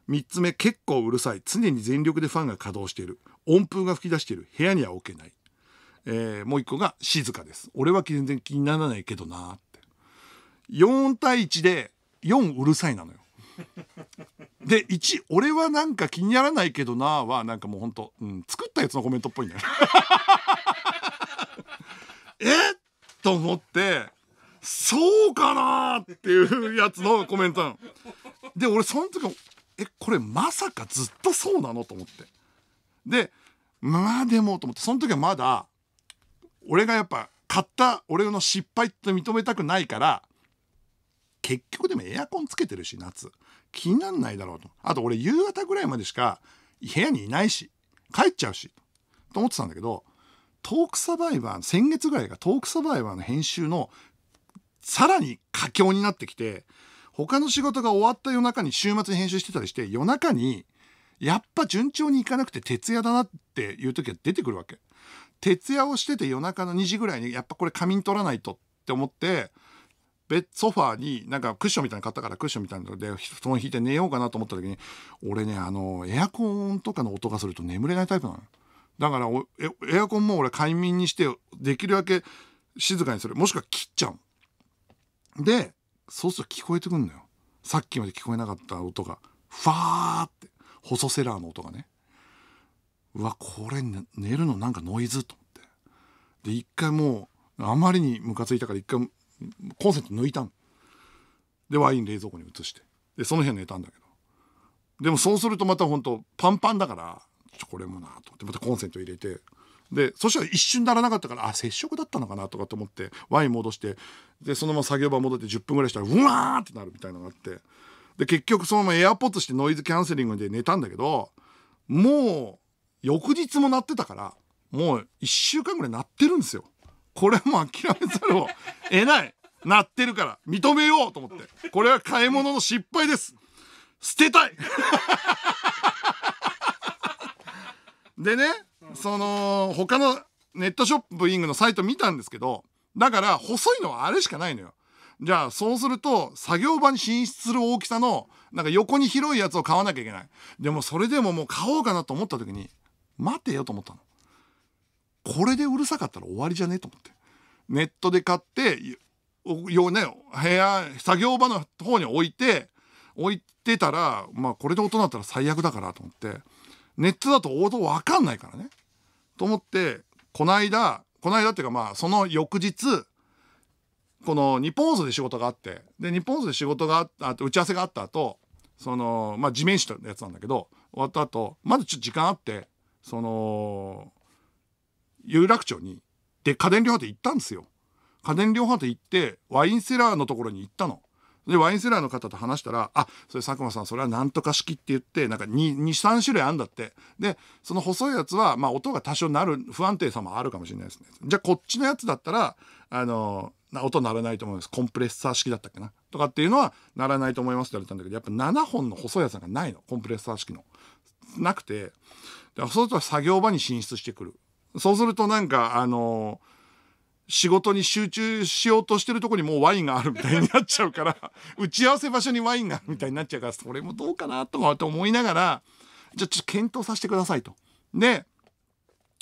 3つ目結構うるさい常に全力でファンが稼働している温風が吹き出している部屋には置けない、えー、もう1個が静かです俺は全然気にならないけどなって4対1で4うるさいなのよで1俺はなんか気にならないけどなはなんかもうほんと、うん、作ったやつのコメントっぽいねえっと思ってそうかなっていうやつのコメントで俺その時えこれまさかずっとそうなのと思ってでまあでもと思ってその時はまだ俺がやっぱ買った俺の失敗って認めたくないから結局でもエアコンつけてるし夏気になんないだろうとあと俺夕方ぐらいまでしか部屋にいないし帰っちゃうしと思ってたんだけどトークサバイバー、先月ぐらいがトークサバイバーの編集のさらに佳境になってきて、他の仕事が終わった夜中に週末に編集してたりして、夜中にやっぱ順調にいかなくて徹夜だなっていう時は出てくるわけ。徹夜をしてて夜中の2時ぐらいにやっぱこれ仮眠取らないとって思って、ベソファーになんかクッションみたいなの買ったからクッションみたいなので布団引いて寝ようかなと思った時に、俺ね、あの、エアコンとかの音がすると眠れないタイプなの。だからエアコンも俺快眠にしてできるだけ静かにするもしくは切っちゃうでそうすると聞こえてくんのよさっきまで聞こえなかった音がファーって細セラーの音がねうわこれ寝るのなんかノイズと思ってで一回もうあまりにムカついたから一回コンセント抜いたのでワイン冷蔵庫に移してでその辺寝たんだけどでもそうするとまた本当パンパンだからこれもなと思ってまたコンセント入れてでそしたら一瞬ならなかったからあ接触だったのかなとかと思ってワイン戻してでそのまま作業場戻って10分ぐらいしたらうわーってなるみたいなのがあってで結局そのままエアポッドしてノイズキャンセリングで寝たんだけどもう翌日も鳴ってたからもう1週間ぐらい鳴ってるんですよ。これも諦めざるを得ないなってるから認めようと思ってこれは買い物の失敗です捨てたいでね、その、他のネットショッピングのサイト見たんですけど、だから細いのはあれしかないのよ。じゃあそうすると作業場に進出する大きさのなんか横に広いやつを買わなきゃいけないでもそれでももう買おうかなと思った時に待てよと思ったのこれでうるさかったら終わりじゃねえと思ってネットで買ってよ、ね、部屋作業場の方に置いて置いてたらまあこれで音鳴ったら最悪だからと思ってネットだと応答わかんないからね。と思って、こないだ、こないだっていうかまあ、その翌日、この日本放送で仕事があって、で、日本放送で仕事があった後、打ち合わせがあった後、その、まあ、地面師とやつなんだけど、終わった後、まだちょっと時間あって、その、有楽町に、で、家電量販店行ったんですよ。家電量販店行って、ワインセラーのところに行ったの。で、ワインセラーの方と話したら、あ、それ佐久間さん、それはなんとか式って言って、なんか2、2 3種類あんだって。で、その細いやつは、まあ音が多少なる、不安定さもあるかもしれないですね。じゃあこっちのやつだったら、あの、音鳴らないと思います。コンプレッサー式だったっけな。とかっていうのは、鳴らないと思いますって言われたんだけど、やっぱ7本の細いやつがないの。コンプレッサー式の。なくて、そうすると作業場に進出してくる。そうするとなんか、あの仕事に集中しようとしてるとこにもうワインがあるみたいになっちゃうから 打ち合わせ場所にワインがあるみたいになっちゃうからそれもどうかなとかって思いながらじゃあちょっと検討させてくださいと。で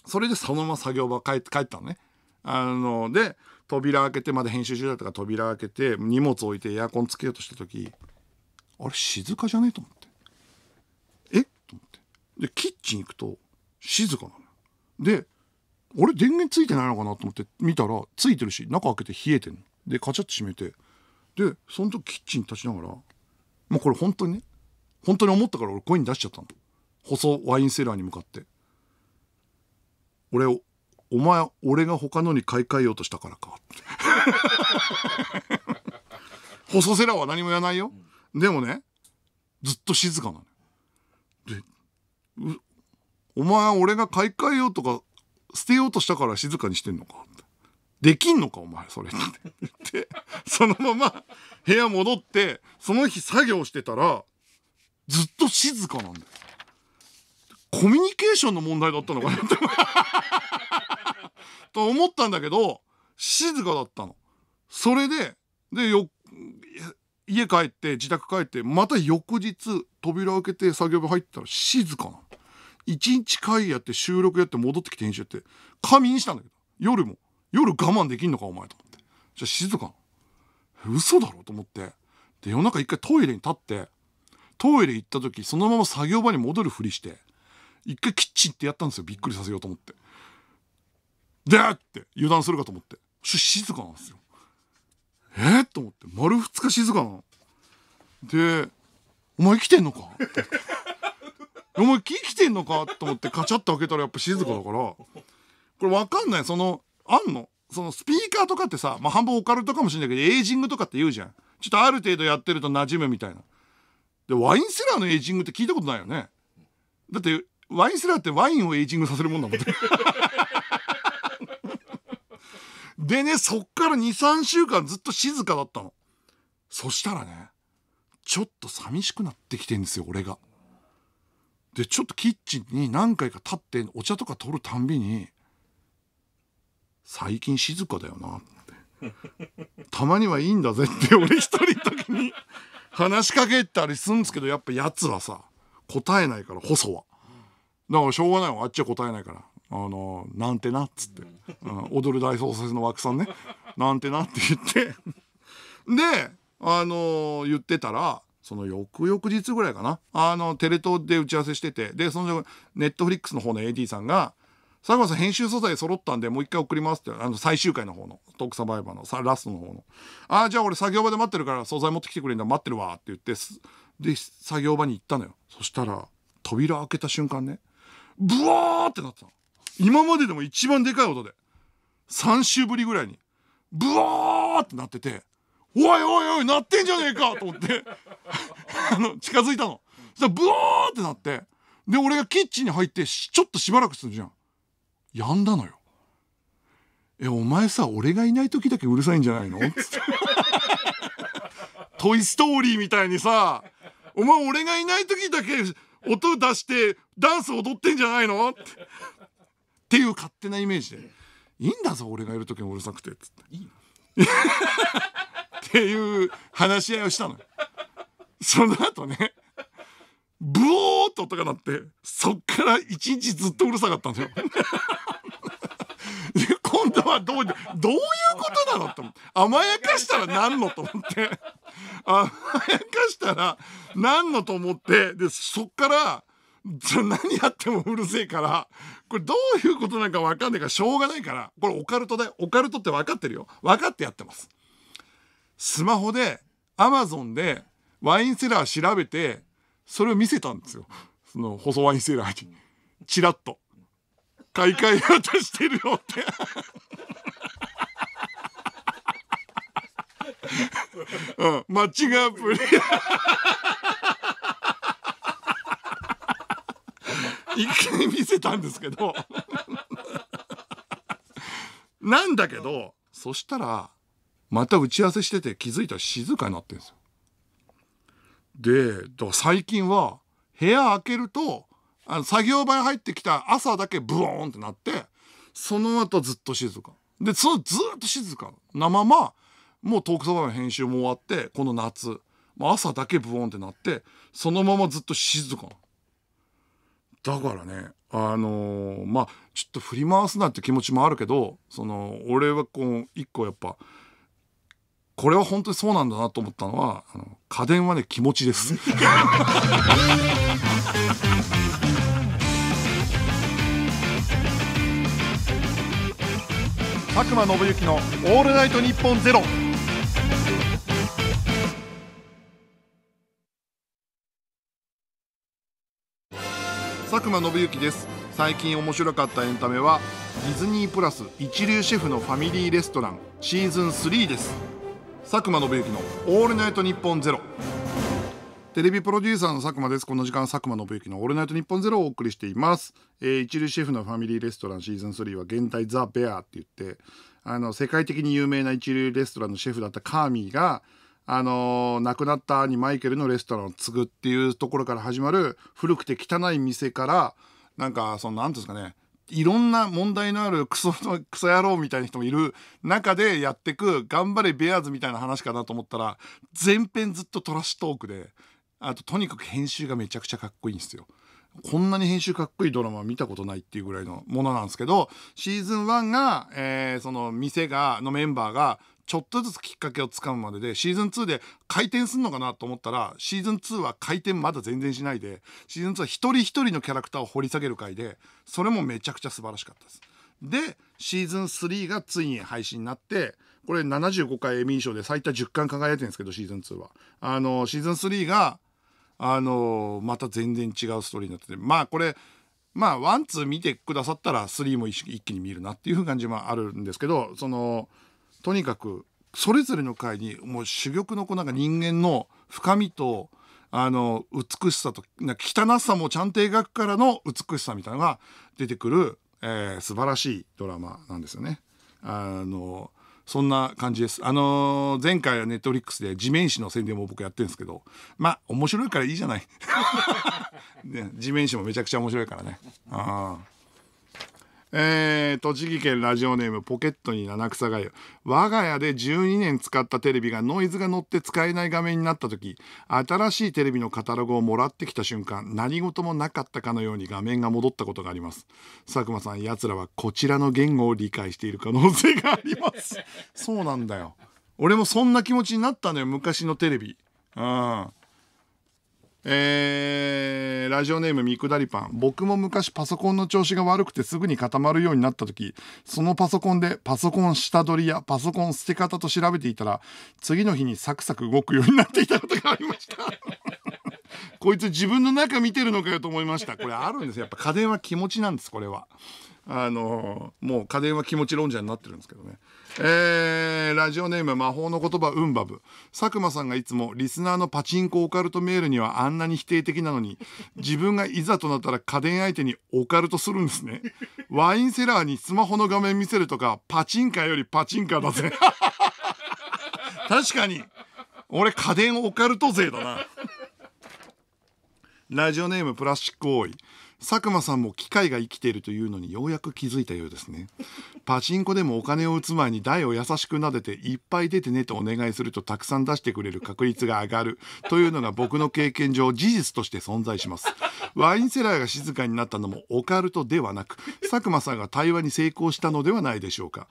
それでそのまま作業場帰って帰ったのね。あので扉開けてまだ編集中だったから扉開けて荷物置いてエアコンつけようとした時あれ静かじゃねえと思ってえと思ってでキッチン行くと静かなので俺電源ついてないのかなと思って見たらついてるし中開けて冷えてんのでカチャッと閉めてでその時キッチン立ちながらもうこれ本当にね本当に思ったから俺声に出しちゃったの細ワインセラーに向かって俺をお前俺が他のに買い替えようとしたからか 細セラーは何もやらないよ、でもねずっと静かなのでお前俺が買い替えようとか捨てようとしたから静かにしてんのかって。できんのかお前それって言 そのまま部屋戻ってその日作業してたらずっと静かなんだよコミュニケーションの問題だったのかなって と思ったんだけど静かだったのそれででよ家帰って自宅帰ってまた翌日扉開けて作業部入ったら静かなの1日会やって収録やって戻ってきて編集って仮眠したんだけど夜も夜我慢できんのかお前と思ってじゃあ静かな嘘だろと思ってで夜中一回トイレに立ってトイレ行った時そのまま作業場に戻るふりして一回キッチンってやったんですよびっくりさせようと思ってでって油断するかと思ってそ静かなんですよえー、と思って丸2日静かなので「お前生きてんのか?」お前聞生きてんのかと思ってカチャッと開けたらやっぱ静かだから、これわかんない。その、あんのそのスピーカーとかってさ、まあ、半分オカルトかもしれないけど、エイジングとかって言うじゃん。ちょっとある程度やってると馴染むみたいな。で、ワインセラーのエイジングって聞いたことないよね。だって、ワインセラーってワインをエイジングさせるもんだもんね。でね、そっから2、3週間ずっと静かだったの。そしたらね、ちょっと寂しくなってきてんですよ、俺が。でちょっとキッチンに何回か立ってお茶とか取るたんびに最近静かだよな
って
たまにはいいんだぜって 俺一人の時に話しかけたりするんですけどやっぱやつはさ答えないから細はだからしょうがないわあっちは答えないからあのー、なんてなっつって、うん、踊る大捜査線の枠さんねなんてなって言ってであのー、言ってたらその翌々日ぐらいかなあのテレ東で打ち合わせしててでそのネットフリックスの方の AD さんが「佐久間さん編集素材揃ったんでもう一回送ります」ってあの最終回の方のトークサバイバーのさラストの方の「ああじゃあ俺作業場で待ってるから素材持ってきてくれるんだ待ってるわ」って言ってで作業場に行ったのよそしたら扉開けた瞬間ねブワーってなってたの今まででも一番でかい音で3週ぶりぐらいにブワーってなってておいおいおい鳴ってんじゃねえかと思って あの近づいたのそしたらブワーってなってで俺がキッチンに入ってちょっとしばらくするじゃんやんだのよえお前さ俺がいない時だけうるさいんじゃないの?」っつって「トイ・ストーリー」みたいにさ「お前俺がいない時だけ音出してダンス踊ってんじゃないの?」ってっていう勝手なイメージで「いいんだぞ俺がいる時もうるさくて」っつって。いいっていう話し合いをしたの。その後ね、ブオーっと音が鳴って、そっから一日ずっとうるさかったんですよ。今度はどう、どういうことなのと思って。甘やかしたら何のと思って。甘やかしたら何のと思って。で、そっから、何やってもうるせえから、これどういうことなんかわかんないからしょうがないから、これオカルトだよ。オカルトって分かってるよ。分かってやってます。スマホで、アマゾンでワインセラー調べて、それを見せたんですよ。その細ワインセラーに。チラッと。買い替えようとしてるよって。うん、マッチングアプリ。一回見せたんですけど なんだけどそしたらまた打ち合わせしてて気づいたら静かになってるんですよ。で最近は部屋開けるとあの作業場に入ってきた朝だけブーンってなってその後ずっと静か。でそのずっと静かなままもうトークそばの編集も終わってこの夏、朝だけブーンってなってそのままずっと静かな。だからねあのー、まあちょっと振り回すなって気持ちもあるけどその俺はこう一個やっぱこれは本当にそうなんだなと思ったのはあの家電はね気持ちです。佐久間信之の「オールナイトニッポンゼロ佐久間信之です最近面白かったエンタメはディズニープラス一流シェフのファミリーレストランシーズン3です佐久間信之の「オールナイトニッポンゼロテレビプロデューサーの佐久間です。この時間、佐久間信之のオールナイトニッポンゼロをお送りしています。えー、一流シェフのファミリーレストランシーズン3は現代ザ・ベアって言って、あの、世界的に有名な一流レストランのシェフだったカーミーが、あの亡くなった兄マイケルのレストランを継ぐっていうところから始まる古くて汚い店からなんかその何ていうんですかねいろんな問題のあるクソの クソ野郎みたいな人もいる中でやってく頑張れベアーズみたいな話かなと思ったら前編ずっとトラッシュトークであととにかく編集がめちゃくちゃかっこいいんですよ。こんなに編集かっこいいドラマは見たことないっていうぐらいのものなんですけどシーズン1が、えー、その店がのメンバーがちょっとずつきっかけをつかむまでで、シーズン2で回転すんのかなと思ったら、シーズン2は回転まだ全然しないで、シーズン2は一人一人のキャラクターを掘り下げる回で、それもめちゃくちゃ素晴らしかったです。で、シーズン3がついに配信になって、これ75回エミー賞で最多10巻輝いてるんですけど、シーズン2は。あの、シーズン3が、あの、また全然違うストーリーになってて、まあこれ、まあ、ワン、ツー見てくださったら、スリーも一気に見るなっていう感じもあるんですけど、その、とにかくそれぞれの回にもう珠玉のこうなんか人間の深みとあの美しさと汚さもちゃんと描くからの美しさみたいなのが出てくる、えー、素晴らしいドラマなんですよね。あのそんな感じです。あのー、前回はネットフリックスで地面師の宣伝も僕やってるんですけど、まあ、面白いからいいじゃない。ね、地面師もめちゃくちゃ面白いからね。ああ。えー、栃木県ラジオネームポケットに七草がゆ我が家で12年使ったテレビがノイズが乗って使えない画面になった時新しいテレビのカタログをもらってきた瞬間何事もなかったかのように画面が戻ったことがあります佐久間さんやつらはこちらの言語を理解している可能性があります そうなんだよ俺もそんな気持ちになったのよ昔のテレビうんえー、ラジオネームミクダパン。僕も昔パソコンの調子が悪くてすぐに固まるようになった時、そのパソコンでパソコン下取りやパソコン捨て方と調べていたら、次の日にサクサク動くようになっていたことがありました。こいつ自分の中見てるのかよと思いました。これあるんですよ。やっぱ家電は気持ちなんです、これは。あのもう家電は気持ち論者になってるんですけどね。えー、ラジオネーム魔法の言葉ウンバブ佐久間さんがいつもリスナーのパチンコオカルトメールにはあんなに否定的なのに自分がいざとなったら家電相手にオカルトするんですねワインセラーにスマホの画面見せるとかパチンカよりパチンカだぜ 確かに俺家電オカルト勢だなラジオネームプラスチック多い佐久間さんも機械が生きているというのにようやく気づいたようですね パチンコでもお金を打つ前に台を優しく撫でていっぱい出てねとお願いするとたくさん出してくれる確率が上がるというのが僕の経験上事実として存在しますワインセラーが静かになったのもオカルトではなく佐久間さんが対話に成功したのではないでしょうか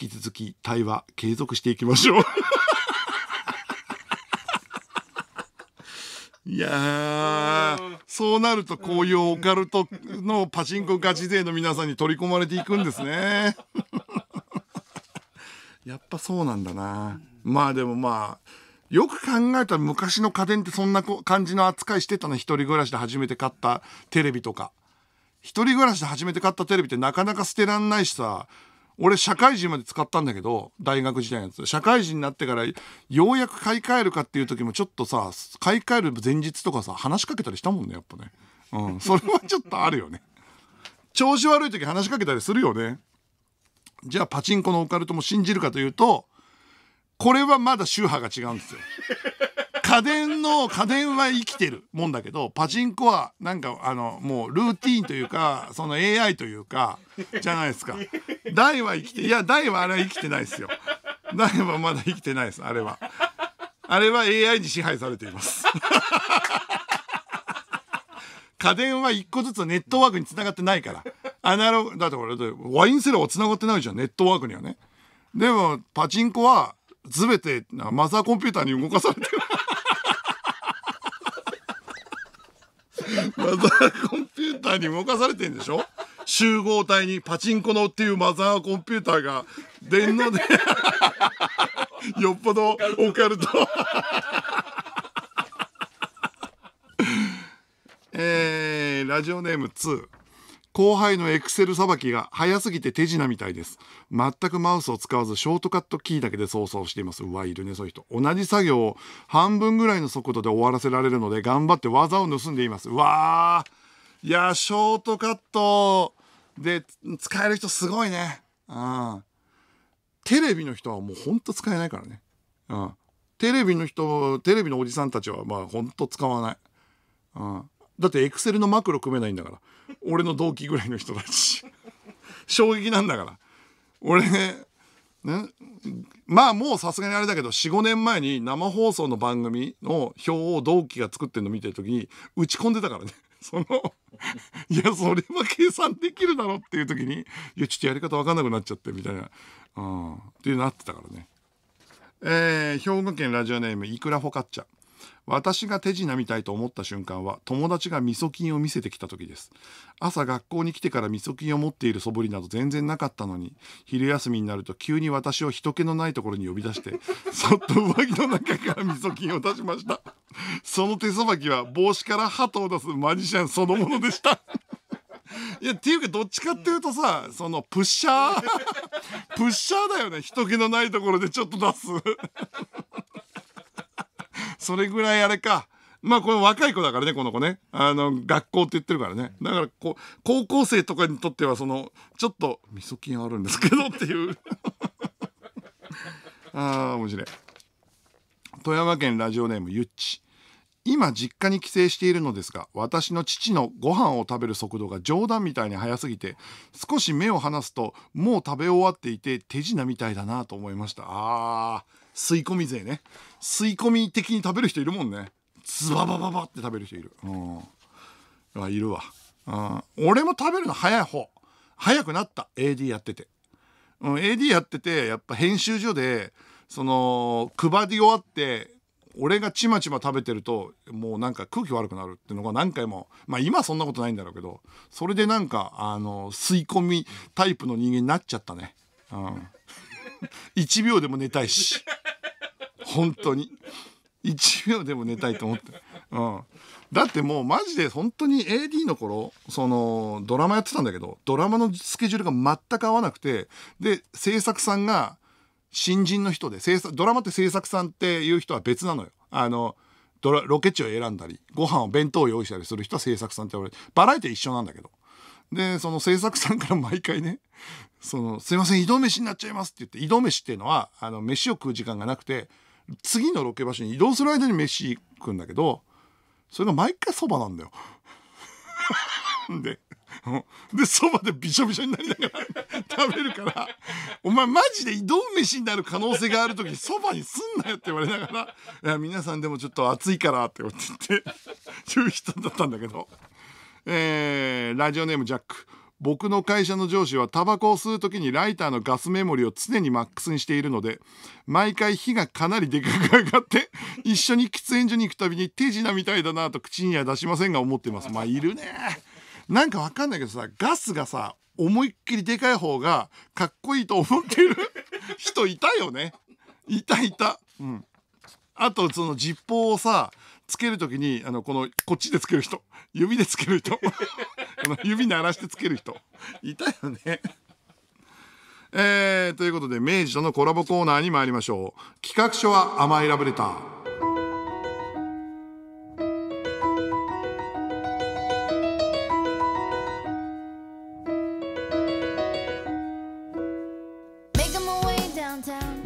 引き続き対話継続していきましょういやそうなるとこういうオカルトのパチンコガチ勢の皆さんに取り込まれていくんですね。やっぱそうなんだな。まあでもまあ、よく考えたら昔の家電ってそんな感じの扱いしてたの一人暮らしで初めて買ったテレビとか。一人暮らしで初めて買ったテレビってなかなか捨てらんないしさ、俺社会人まで使ったんだけど大学時代のやつ社会人になってからようやく買い替えるかっていう時もちょっとさ買い替える前日とかさ話しかけたりしたもんねやっぱねうんそれはちょっとあるよね調子悪い時話しかけたりするよねじゃあパチンコのオカルトも信じるかというとこれはまだ宗派が違うんですよ家電の家電は生きてるもんだけどパチンコはなんかあのもうルーティンというか その AI というかじゃないですか大は生きていや大はあれは生きてないですよ大はまだ生きてないですあれはあれは AI に支配されています 家電は一個ずつネットワークにつながってないからアナログだってこれワインセラーはつながってないじゃんネットワークにはねでもパチンコは全てマザーコンピューターに動かされてるマザーコンピューターに動かされてんでしょ集合体にパチンコのっていうマザーコンピューターが電脳で よっぽどオカルト えー、ラジオネーム2後輩のエクセルさばきが早すぎて手品みたいです。全くマウスを使わずショートカットキーだけで操作をしています。うわ、いるね、そういう人。同じ作業を半分ぐらいの速度で終わらせられるので、頑張って技を盗んでいます。うわー。いや、ショートカットで使える人すごいね。うん。テレビの人はもうほんと使えないからね。うん。テレビの人、テレビのおじさんたちはまあほんと使わない。うん。だってエクセルのマクロ組めないんだから俺の同期ぐらいの人たち 衝撃なんだから俺ねね、まあもうさすがにあれだけど45年前に生放送の番組の表を同期が作ってるの見てる時に打ち込んでたからね そのいやそれは計算できるだろっていう時にいやちょっとやり方分かんなくなっちゃってみたいな、うん、っていうなってたからねえー、兵庫県ラジオネームいくらフォカッチャ私が手品みたいと思った瞬間は友達が味噌菌を見せてきた時です朝学校に来てから味噌菌を持っている素振りなど全然なかったのに昼休みになると急に私を人気のないところに呼び出して そっと上着の中から味噌菌を出しましたその手さばきは帽子から鳩を出すマジシャンそのものでしたいやっていうかどっちかっていうとさ、うん、そのプッシャー プッシャーだよね人気のないところでちょっと出すそれぐらいあれか。まあこの若い子だからね、この子ね。あの、学校って言ってるからね。だからこう、高校生とかにとってはその、ちょっと、みそ菌あるんですけどっていう。ああ、面白い。富山県ラジオネームゆっち。今実家に帰省しているのですが私の父のご飯を食べる速度が冗談みたいに速すぎて少し目を離すともう食べ終わっていて手品みたいだなと思いましたああ。吸い込み税ね吸い込み的に食べる人いるもんねズババババって食べる人いるうんあいるわあ俺も食べるの早い方早くなった AD やってて、うん、AD やっててやっぱ編集所でその配り終わって俺がちまちま食べてるともうなんか空気悪くなるっていうのが何回もまあ今そんなことないんだろうけどそれでなんかあの吸い込みタイプの人間になっちゃったねうん1 秒でも寝たいし。本当に。1秒でも寝たいと思って。うん。だってもうマジで本当に AD の頃、そのドラマやってたんだけど、ドラマのスケジュールが全く合わなくて、で、制作さんが新人の人で、制作、ドラマって制作さんっていう人は別なのよ。あの、ドラロケ地を選んだり、ご飯を弁当を用意したりする人は制作さんって言われて、バラエティ一緒なんだけど。で、その制作さんから毎回ね、その、すいません、移動飯になっちゃいますって言って、移動飯っていうのは、あの、飯を食う時間がなくて、次のロケ場所に移動する間に飯行くんだけどそれが毎回そばなんだよ。ででそばでびしょびしょになりながら 食べるからお前マジで移動飯になる可能性がある時そばにすんなよって言われながら「いや皆さんでもちょっと暑いから」って言って言う人だったんだけど、えー、ラジオネームジャック。僕の会社の上司はタバコを吸う時にライターのガスメモリを常にマックスにしているので毎回火がかなりでかく上がって 一緒に喫煙所に行くたびに手品みたいだなと口には出しませんが思ってますまあいるねなんかわかんないけどさガスがさ思いっきりでかい方がかっこいいと思ってる 人いたよねいたいたうんあとその実報をさつけるときに、あの、この、こっちでつける人、指でつける人、あの指鳴らしてつける人、いたよね。えー、ということで、明治とのコラボコーナーに参りましょう。企画書は甘いラブレター。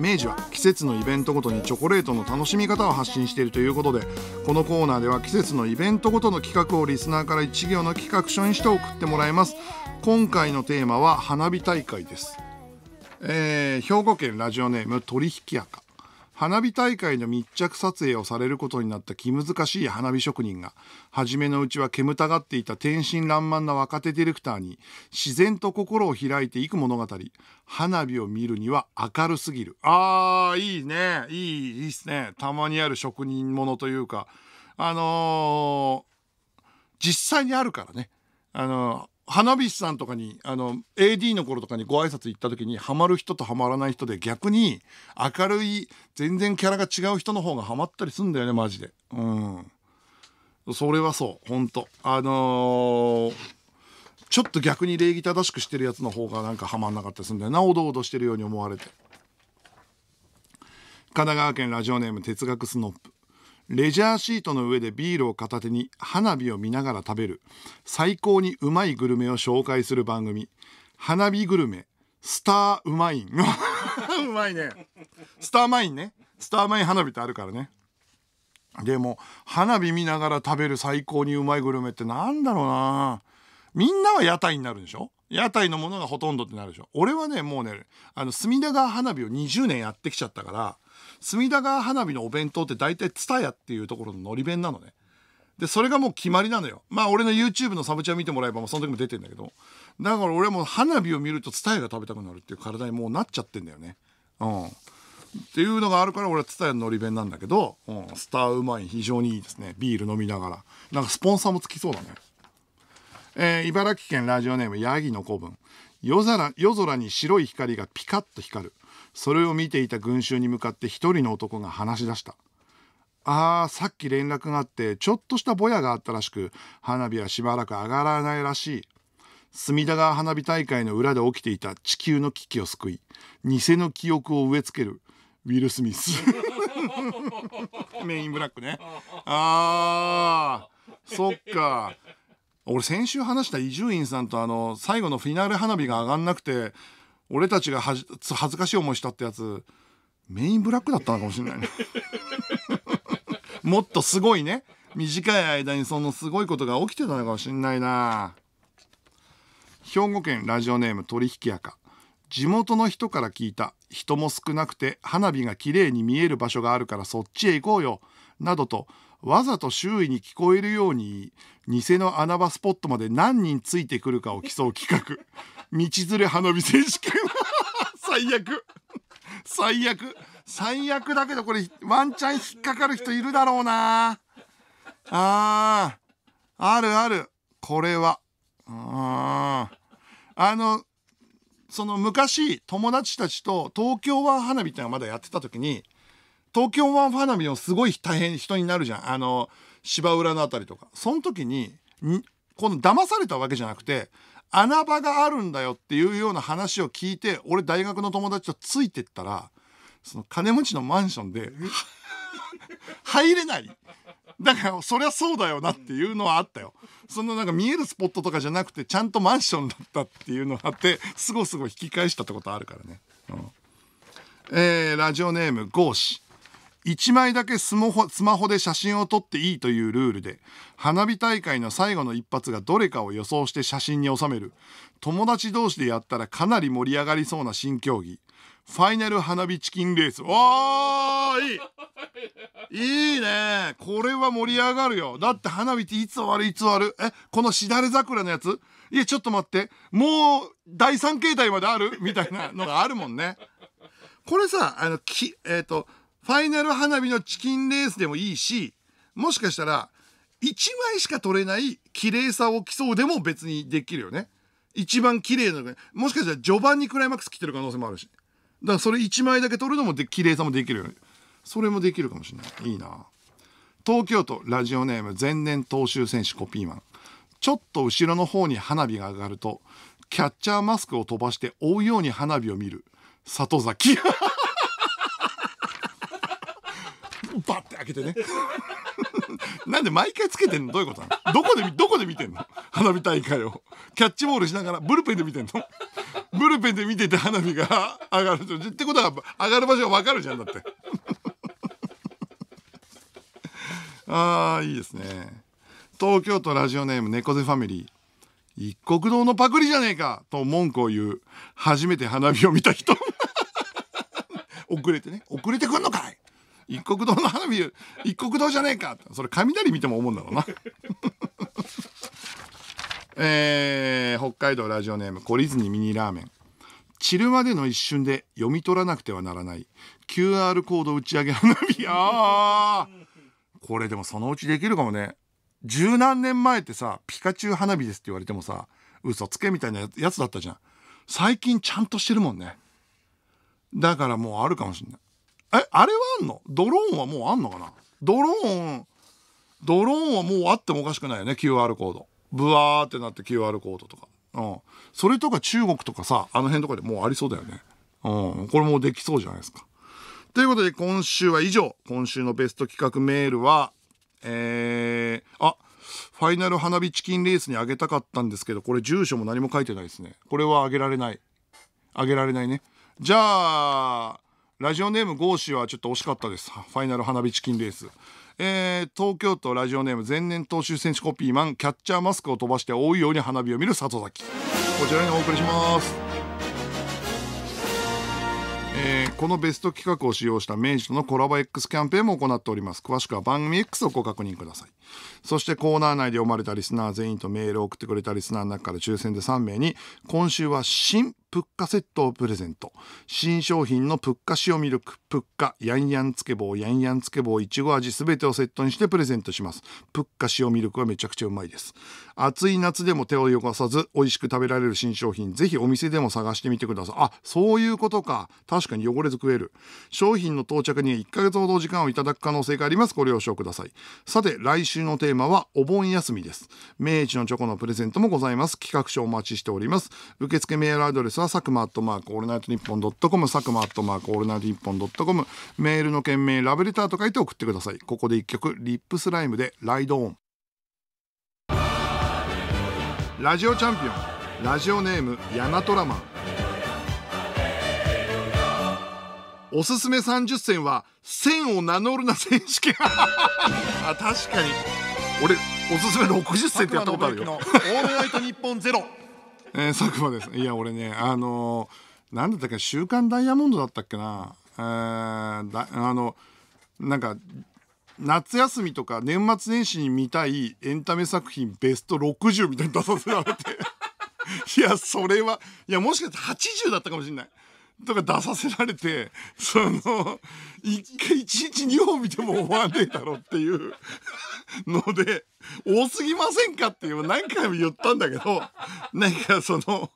明治は季節のイベントごとにチョコレートの楽しみ方を発信しているということでこのコーナーでは季節のイベントごとの企画をリスナーから1行の企画書にして送ってもらいます今回のテーマは花火大会です、えー、兵庫県ラジオネーム鳥引き赤花火大会の密着撮影をされることになった気難しい花火職人が、初めのうちは煙たがっていた天真爛漫な若手ディレクターに、自然と心を開いていく物語、花火を見るには明るすぎる。あー、いいね。いい、いいっすね。たまにある職人ものというか、あのー、実際にあるからね。あのー花火師さんとかにあの AD の頃とかにご挨拶行った時にハマる人とハマらない人で逆に明るい全然キャラが違う人の方がハマったりすんだよねマジでうんそれはそうほんとあのー、ちょっと逆に礼儀正しくしてるやつの方がなんかハマんなかったりするんだよなおどおどしてるように思われて神奈川県ラジオネーム哲学スノップレジャーシートの上でビールを片手に花火を見ながら食べる最高にうまいグルメを紹介する番組花火グルメスターうまいん うまいねスターマインねスターマイン花火ってあるからねでも花火見ながら食べる最高にうまいグルメってなんだろうなみんなは屋台になるんでしょ屋台のものがほとんどってなるでしょ俺はねもうねあの隅田川花火を20年やってきちゃったから隅田川花火のお弁当って大体蔦屋っていうところののり弁なのね。で、それがもう決まりなのよ。まあ俺の YouTube のサブチャン見てもらえば、もうその時も出てんだけど。だから俺はもう花火を見ると蔦屋が食べたくなるっていう体にもうなっちゃってんだよね。うん。っていうのがあるから俺は蔦屋ののり弁なんだけど、うん、スターうまい非常にいいですね。ビール飲みながら。なんかスポンサーもつきそうだね。えー、茨城県ラジオネームヤギの子分。夜空夜空に白い光がピカッと光る。それを見ていた群衆に向かって一人の男が話し出したああさっき連絡があってちょっとしたぼやがあったらしく花火はしばらく上がらないらしい隅田川花火大会の裏で起きていた地球の危機を救い偽の記憶を植え付けるウィル・スミスメインブラックねあーそっか俺先週話した伊集院さんとあの最後のフィナーレ花火が上がんなくて俺たちが恥ずかしい思いしたってやつメインブラックだったのかもしれないね もっとすごいね短い間にそのすごいことが起きてたのかもしんないな兵庫県ラジオネーム取引屋か地元の人から聞いた人も少なくて花火が綺麗に見える場所があるからそっちへ行こうよなどとわざと周囲に聞こえるように偽の穴場スポットまで何人ついてくるかを競う企画道連れ花火選手権 最悪最悪最悪だけどこれワンチャン引っかかる人いるだろうなあーあるあるこれはああのその昔友達たちと東京湾花火っていうのはまだやってた時に東京湾花火のすごい大変人になるじゃんあの芝浦の辺りとかその時にこの騙されたわけじゃなくて穴場があるんだよっていうような話を聞いて俺大学の友達とついてったらその金持ちのマンションで入れないだからそりゃそうだよなっていうのはあったよそのなんか見えるスポットとかじゃなくてちゃんとマンションだったっていうのがあってすごすご引き返したってことあるからね、うん、えー、ラジオネームゴーシ1枚だけスマホスマホで写真を撮っていいというルールで花火大会の最後の一発がどれかを予想して写真に収める友達同士でやったらかなり盛り上がりそうな新競技ファイナル花火チキンレースおーいいいいねこれは盛り上がるよだって花火っていつ終わるいつ終わるえこのしだれ桜のやついやちょっと待ってもう第3形態まであるみたいなのがあるもんねこれさあのきえっ、ー、とファイナル花火のチキンレースでもいいし、もしかしたら、1枚しか取れない綺麗さを競うでも別にできるよね。一番綺麗なのもしかしたら序盤にクライマックス来てる可能性もあるし。だからそれ1枚だけ取るのもで綺麗さもできるよね。それもできるかもしれない。いいな東京都ラジオネーム前年投手選手コピーマン。ちょっと後ろの方に花火が上がると、キャッチャーマスクを飛ばして追うように花火を見る。里崎。バッて開けてね なんで毎回つけてんのどういうことなのどこでどこで見てんの花火大会をキャッチボールしながらブルペンで見てんのブルペンで見てて花火が 上がるってことは上がる場所が分かるじゃんだって ああいいですね東京都ラジオネーム猫背ファミリー一国道のパクリじゃねえかと文句を言う初めて花火を見た人遅れてね遅れてくんのかい一国堂の花火一国堂じゃねえかそれ雷見ても思うんだろうな えー、北海道ラジオネーム懲りずにミニラーメン散るまでの一瞬で読み取らなくてはならない QR コード打ち上げ花火 あこれでもそのうちできるかもね十何年前ってさピカチュウ花火ですって言われてもさ嘘つけみたいなやつだったじゃん最近ちゃんとしてるもんねだからもうあるかもしんないえ、あれはあんのドローンはもうあんのかなドローン、ドローンはもうあってもおかしくないよね、QR コード。ブワーってなって QR コードとか。うん。それとか中国とかさ、あの辺とかでもうありそうだよね。うん。これもできそうじゃないですか。ということで今週は以上。今週のベスト企画メールは、えー、あ、ファイナル花火チキンレースにあげたかったんですけど、これ住所も何も書いてないですね。これはあげられない。あげられないね。じゃあ、ラジオネームゴーシーはちょっと惜しかったです。ファイナル花火チキンレース。えー、東京都ラジオネーム前年投手選手コピーマンキャッチャーマスクを飛ばして多いように花火を見る里崎こちらにお送りしますえー、このベスト企画を使用した明治とのコラボ X キャンペーンも行っております。詳しくは番組 X をご確認ください。そしてコーナー内で読まれたリスナー全員とメールを送ってくれたリスナーの中から抽選で3名に、今週は新プッカセットをプレゼント。新商品のプッカ塩ミルク、プッカ、ヤンヤンつけ棒、ヤンヤンつけ棒、いちご味全てをセットにしてプレゼントします。プッカ塩ミルクはめちゃくちゃうまいです。暑い夏でも手を汚さず、美味しく食べられる新商品、ぜひお店でも探してみてください。あ、そういうことか。確かに汚れず食える商品の到着に1ヶ月ほど時間をいただく可能性がありますご了承くださいさて来週のテーマはお盆休みです明治のチョコのプレゼントもございます企画書お待ちしております受付メールアドレスは佐久間アットマークオールナイトニッポンドットコム佐久間アットマークオールナイトニッポンドットコムメールの件名ラブレターと書いて送ってくださいここで1曲リップスライムでライドオンラジオチャンピオンラジオネームヤナトラマンおすすめ30選は千を名乗るな選手権 あ確かに俺おすすめ60選ってやったことあるよオールナイトニッポンゼロ えー、佐久間ですいや俺ねあのー、なんだったっけ「週刊ダイヤモンド」だったっけなえー、だあのなんか夏休みとか年末年始に見たいエンタメ作品ベスト60みたいに出させられて いやそれはいやもしかして80だったかもしれないとか出させられて、その、一回一日2本見ても思わねえだろっていうので、多すぎませんかっていう何回も言ったんだけど、なんかその、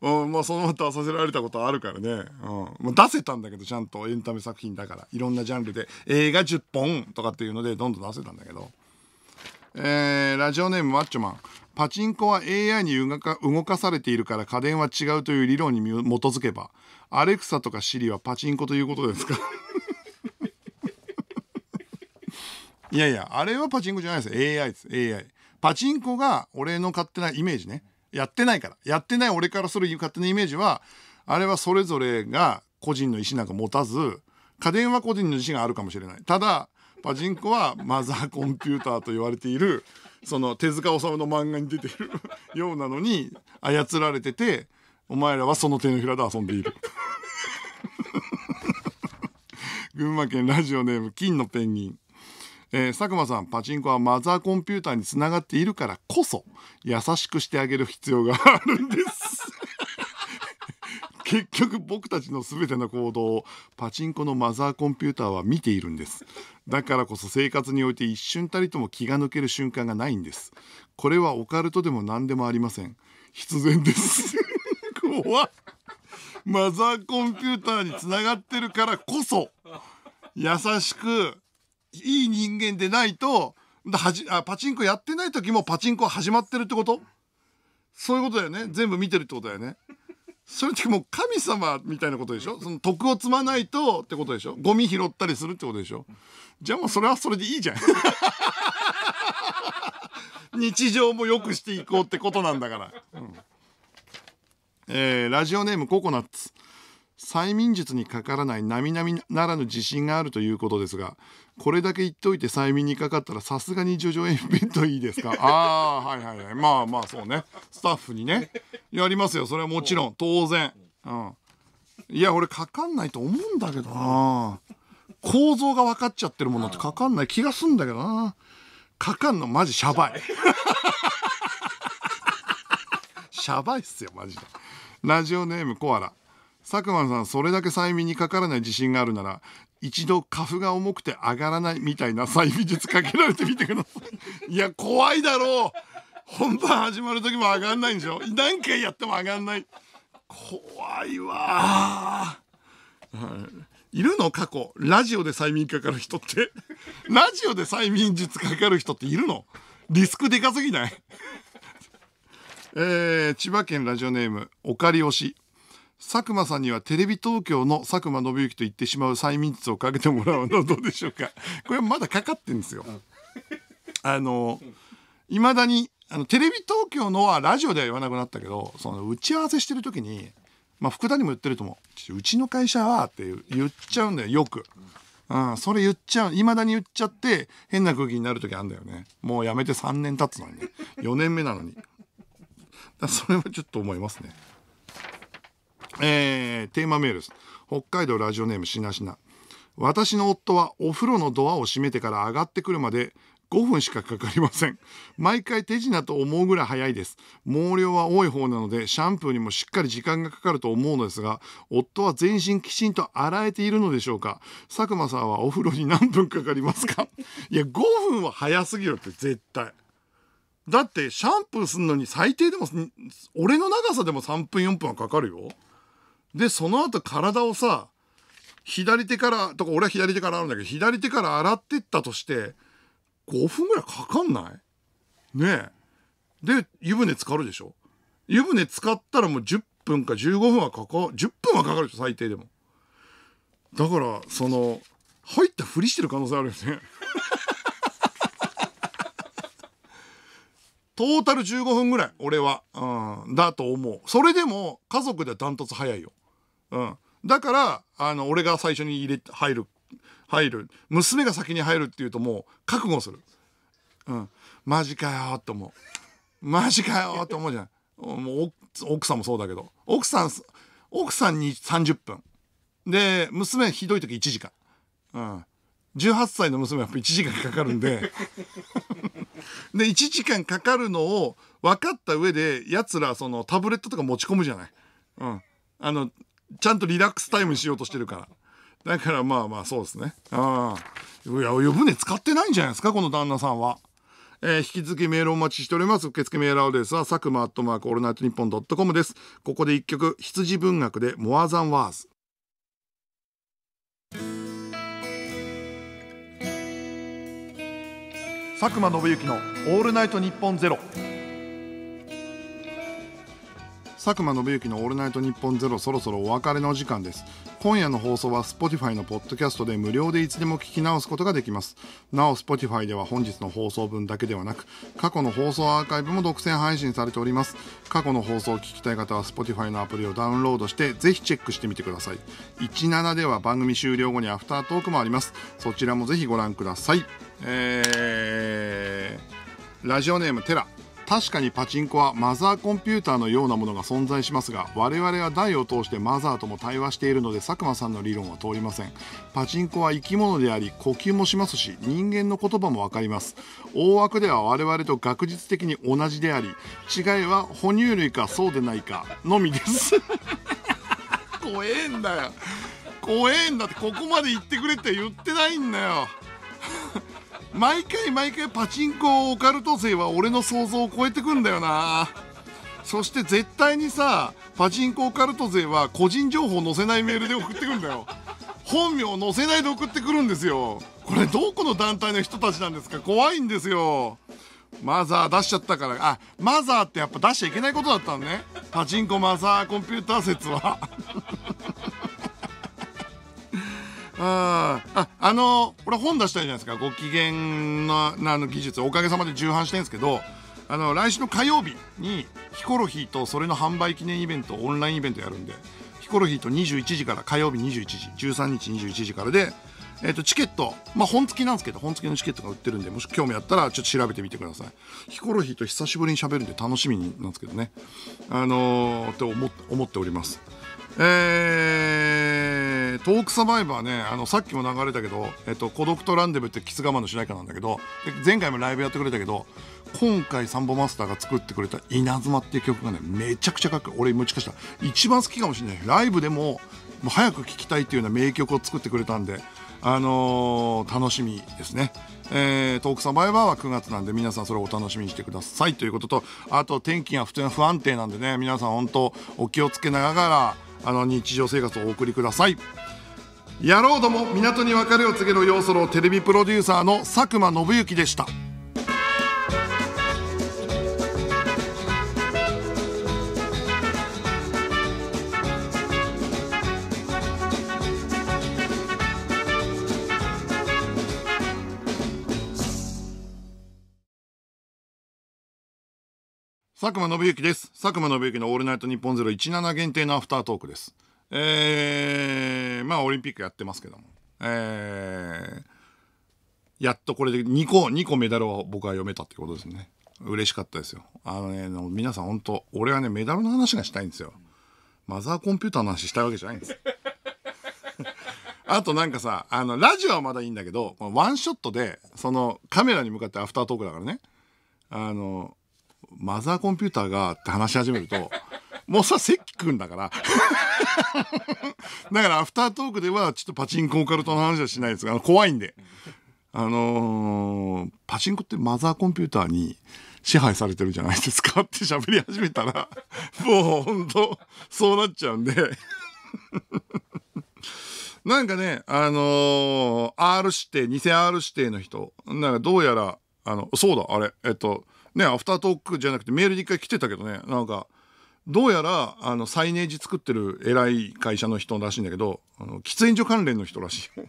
うん、まあそのまま出させられたことあるからね。うん。まあ、出せたんだけど、ちゃんとエンタメ作品だから。いろんなジャンルで。映画10本とかっていうので、どんどん出せたんだけど。えー、ラジオネームマッチョマン。パチンコは AI に動か動かされているから家電は違うという理論に基づけば、アレクサとかシリはパチンコということですか いやいや、あれはパチンコじゃないです。AI です。AI。パチンコが俺の勝手なイメージね。やってないから。やってない俺からする勝手なイメージは、あれはそれぞれが個人の意思なんか持たず、家電は個人の意思があるかもしれない。ただ、パチンコはマザーコンピューターと言われている、その手塚治虫の漫画に出ているようなのに操られてて、お前らはその手のひらで遊んでいる。群馬県ラジオネーム金のペンギン。えー、佐久間さんパチンコはマザーコンピューターにつながっているからこそ優しくしてあげる必要があるんです結局僕たちの全ての行動をパチンコのマザーコンピューターは見ているんですだからこそ生活において一瞬たりとも気が抜ける瞬間がないんですこれはオカルトでも何でもありません必然ですマザーコンピューターにつながってるからこそ優しくいい人間でないとはじあパチンコやってない時もパチンコ始まってるってことそういうことだよね全部見てるってことだよねそれってもう神様みたいなことでしょその徳を積まないとってことでしょゴミ拾ったりするってことでしょじゃあもうそれはそれでいいじゃん 日常も良くしていこうってことなんだから。うんえー、ラジオネームココナッツ催眠術にかからない並々ならぬ自信があるということですがこれだけ言っといて催眠にかかったらさすがにジョジョエンペントいいですか ああはいはいはいまあまあそうねスタッフにねやりますよそれはもちろん当然、うん、いや俺かかんないと思うんだけどな構造が分かっちゃってるものってかかんない気がすんだけどなかかんのマジシャバいシャいっすよマジでラジオネームコアラ佐久間さんそれだけ催眠にかからない自信があるなら一度花粉が重くて上がらないみたいな催眠術かけられてみてくださいいや怖いだろう本番始まる時も上がんないんでしょ何回やっても上がんない怖いわ、いるの過去ラジオで催眠かかる人ってラジオで催眠術かかる人っているのリスクでかすぎないえー、千葉県ラジオネームおかりおし佐久間さんにはテレビ東京の佐久間信之と言ってしまう催眠術をかけてもらうのは どうでしょうかこれまだかかってんですよ。うん、あのいまだにあのテレビ東京のはラジオでは言わなくなったけどその打ち合わせしてる時に、まあ、福田にも言ってると思う「うちの会社は」って言っちゃうんだよよく。うん、それ言っちゃう。いまだに言っちゃって、変な空気になる時あるんだよね。もうやめて3年経つのにね。4年目なのに。それはちょっと思いますね。えー、テーマメールです。北海道ラジオネームしなしな。私の夫はお風呂のドアを閉めてから上がってくるまで5分しかかかりません。毎回手品と思うぐらい早いです。毛量は多い方なので、シャンプーにもしっかり時間がかかると思うのですが、夫は全身きちんと洗えているのでしょうか佐久間さんはお風呂に何分かかりますかいや、5分は早すぎるって絶対。だってシャンプーすんのに最低でも俺の長さでも3分4分はかかるよでその後体をさ左手からとか俺は左手から洗うんだけど左手から洗ってったとして5分ぐらいかかんないねえで湯船浸かるでしょ湯船浸かったらもう10分か15分はかか10分はかかるでしょ最低でもだからその入ったふりしてる可能性あるよねトータル15分ぐらい俺は、うん、だと思うそれでも家族でダントツ早いよ、うん、だからあの俺が最初に入れ入る入る娘が先に入るっていうともう覚悟する、うん、マジかよって思うマジかよって思うじゃんもう奥さんもそうだけど奥さん奥さんに30分で娘ひどい時1時間、うん、18歳の娘はやっぱ1時間かかるんでで、1時間かかるのを分かった上で、奴ら、そのタブレットとか持ち込むじゃない。うん。あの、ちゃんとリラックスタイムしようとしてるから。だからまあまあそうですね。ああ。いや、湯船使ってないんじゃないですか、この旦那さんは。えー、引き続きメールお待ちしております。受付メールアドレスは、佐久間アットマークオールナイトニッポンドットコムです。ここで一曲、羊文学でモアザンワーズ。佐久間宣行の「オールナイトニッポンゼロ佐久間信之の「オールナイトニッポンゼロそろそろお別れの時間です今夜の放送は Spotify のポッドキャストで無料でいつでも聞き直すことができますなお Spotify では本日の放送分だけではなく過去の放送アーカイブも独占配信されております過去の放送を聞きたい方は Spotify のアプリをダウンロードしてぜひチェックしてみてください17では番組終了後にアフタートークもありますそちらもぜひご覧くださいえー、ラジオネームテラ確かにパチンコはマザーコンピューターのようなものが存在しますが我々は台を通してマザーとも対話しているので佐久間さんの理論は通りませんパチンコは生き物であり呼吸もしますし人間の言葉も分かります大枠では我々と学術的に同じであり違いは哺乳類かそうでないかのみです 怖えんだよ怖えんだってここまで言ってくれって言ってないんだよ毎回毎回パチンコオカルト勢は俺の想像を超えてくんだよなそして絶対にさパチンコオカルト勢は個人情報載せないメールで送ってくるんだよ本名載せないで送ってくるんですよこれどこの団体の人たちなんですか怖いんですよマザー出しちゃったからあマザーってやっぱ出しちゃいけないことだったのねパチンコマザーコンピューター説はあああのれ本出したじゃないですかご機嫌のあの技術おかげさまで重版してるんですけどあの来週の火曜日にヒコロヒーとそれの販売記念イベントオンラインイベントやるんでヒコロヒーと21時から火曜日21時13日21時からで、えー、とチケット、まあ、本付きなんですけど本付きのチケットが売ってるんでもし興味あったらちょっと調べてみてくださいヒコロヒーと久しぶりにしゃべるんで楽しみなんですけどねあのー、って思っておりますえー、トークサバイバーね、あの、さっきも流れたけど、えっと、孤独とランデブってキス我慢の主題歌なんだけど、前回もライブやってくれたけど、今回サンボマスターが作ってくれた稲妻っていう曲がね、めちゃくちゃかっこいい。俺、もしかしたら一番好きかもしれない。ライブでも、もう早く聴きたいっていうような名曲を作ってくれたんで、あのー、楽しみですね。えー、トークサバイバーは9月なんで皆さんそれをお楽しみにしてくださいということと、あと天気が不安定なんでね、皆さん本当お気をつけながら、あの日常生活をお送りください野郎ども港に別れを告げる要素のテレビプロデューサーの佐久間信之でした。佐久間信之です。佐久間信行のオールナイトニッポンゼロ17限定のアフタートークです。えー、まあオリンピックやってますけども。えー、やっとこれで2個、2個メダルを僕は読めたってことですね。嬉しかったですよ。あのね、の皆さん本当俺はね、メダルの話がしたいんですよ。マザーコンピューターの話したいわけじゃないんですよ。あとなんかさ、あの、ラジオはまだいいんだけど、ワンショットで、その、カメラに向かってアフタートークだからね、あの、マザーコンピューターがって話し始めると、もうさ、関君だから。だから、アフタートークでは、ちょっとパチンコオカルトの話はしないですが、怖いんで。あのー、パチンコってマザーコンピューターに支配されてるじゃないですかって喋り始めたら、もう本当そうなっちゃうんで。なんかね、あのー、R 指定、偽 R 指定の人、なんかどうやら、あの、そうだ、あれ、えっと、ねアフタートークじゃなくてメールで一回来てたけどねなんかどうやらあのサイネージ作ってる偉い会社の人らしいんだけどあの喫煙所関連の人らしいよ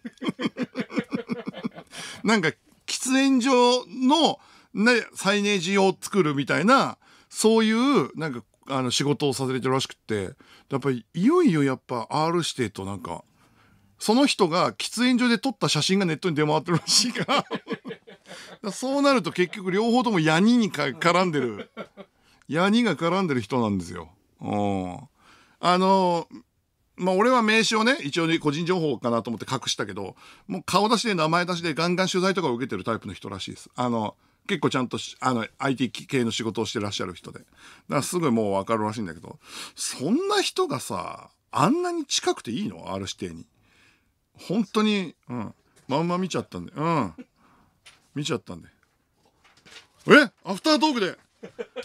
なんか喫煙所の、ね、サイネージを作るみたいなそういうなんかあの仕事をさせてるらしくてやっぱりいよいよやっぱ R 指定となんかその人が喫煙所で撮った写真がネットに出回ってるらしいからそうなると結局両方ともヤニに絡んでる。ヤニが絡んでる人なんですよ。うん。あの、まあ、俺は名刺をね、一応個人情報かなと思って隠したけど、もう顔出しで名前出しでガンガン取材とかを受けてるタイプの人らしいです。あの、結構ちゃんとあの、IT 系の仕事をしてらっしゃる人で。だからすぐもうわかるらしいんだけど、そんな人がさ、あんなに近くていいの ?R 指定に。本当に、うん。まんま見ちゃったんで、うん。見ちゃったんでえアフタートークで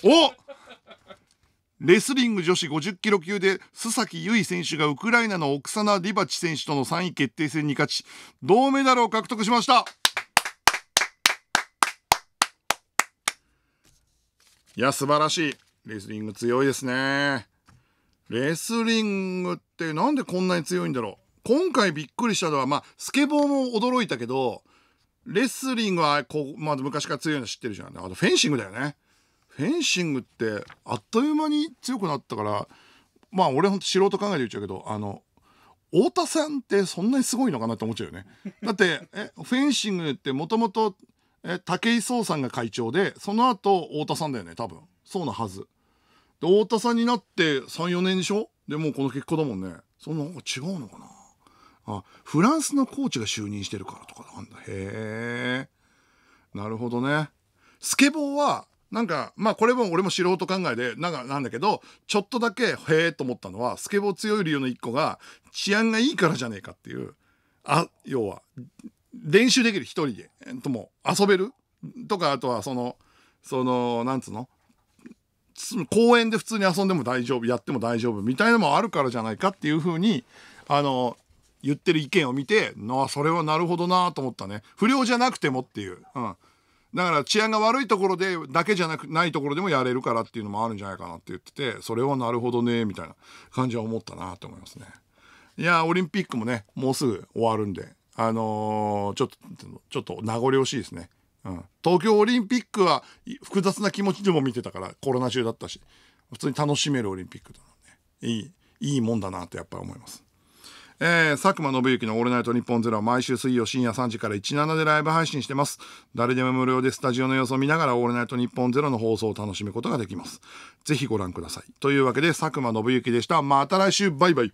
おレスリング女子50キロ級で須崎優衣選手がウクライナのオクサナ・リバチ選手との3位決定戦に勝ち銅メダルを獲得しましたいや素晴らしいレスリング強いですねレスリングってなんでこんなに強いんだろう今回びっくりしたのはまあスケボーも驚いたけどレスリングはこう、まあ、昔から強いの知ってるじゃん。あとフェンシングだよね。フェンシングってあっという間に強くなったから、まあ俺ほんと素人考えで言っちゃうけど、あの、太田さんってそんなにすごいのかなって思っちゃうよね。だって、えフェンシングってもともと武井壮さんが会長で、その後太田さんだよね、多分。そうなはず。で、太田さんになって3、4年でしょでもうこの結果だもんね。そんな違うのかなあ、フランスのコーチが就任してるからとかなんだ。へえ。なるほどね。スケボーは、なんか、まあこれも俺も素人考えで、なんかなんだけど、ちょっとだけ、へえと思ったのは、スケボー強い理由の一個が、治安がいいからじゃねえかっていう。あ、要は、練習できる一人で、えっとも遊べるとか、あとはその、その、なんつうの公園で普通に遊んでも大丈夫、やっても大丈夫みたいなのもあるからじゃないかっていうふうに、あの、言ってる意見を見て、なあ、それはなるほどなと思ったね。不良じゃなくてもっていう。うん。だから治安が悪いところでだけじゃなくないところでもやれるからっていうのもあるんじゃないかなって言っててそれはなるほどねみたいな感じは思ったなと思いますね。いやオリンピックもねもうすぐ終わるんであのー、ちょっとちょっと名残惜しいですね。うん、東京オリンピックは複雑な気持ちでも見てたからコロナ中だったし普通に楽しめるオリンピックだねいいいいもんだなとやっぱり思います。えー、佐久間信之のオールナイトニッポンゼロは毎週水曜深夜3時から17でライブ配信してます。誰でも無料でスタジオの様子を見ながらオールナイトニッポンゼロの放送を楽しむことができます。ぜひご覧ください。というわけで佐久間信之でした。また来週、バイバイ。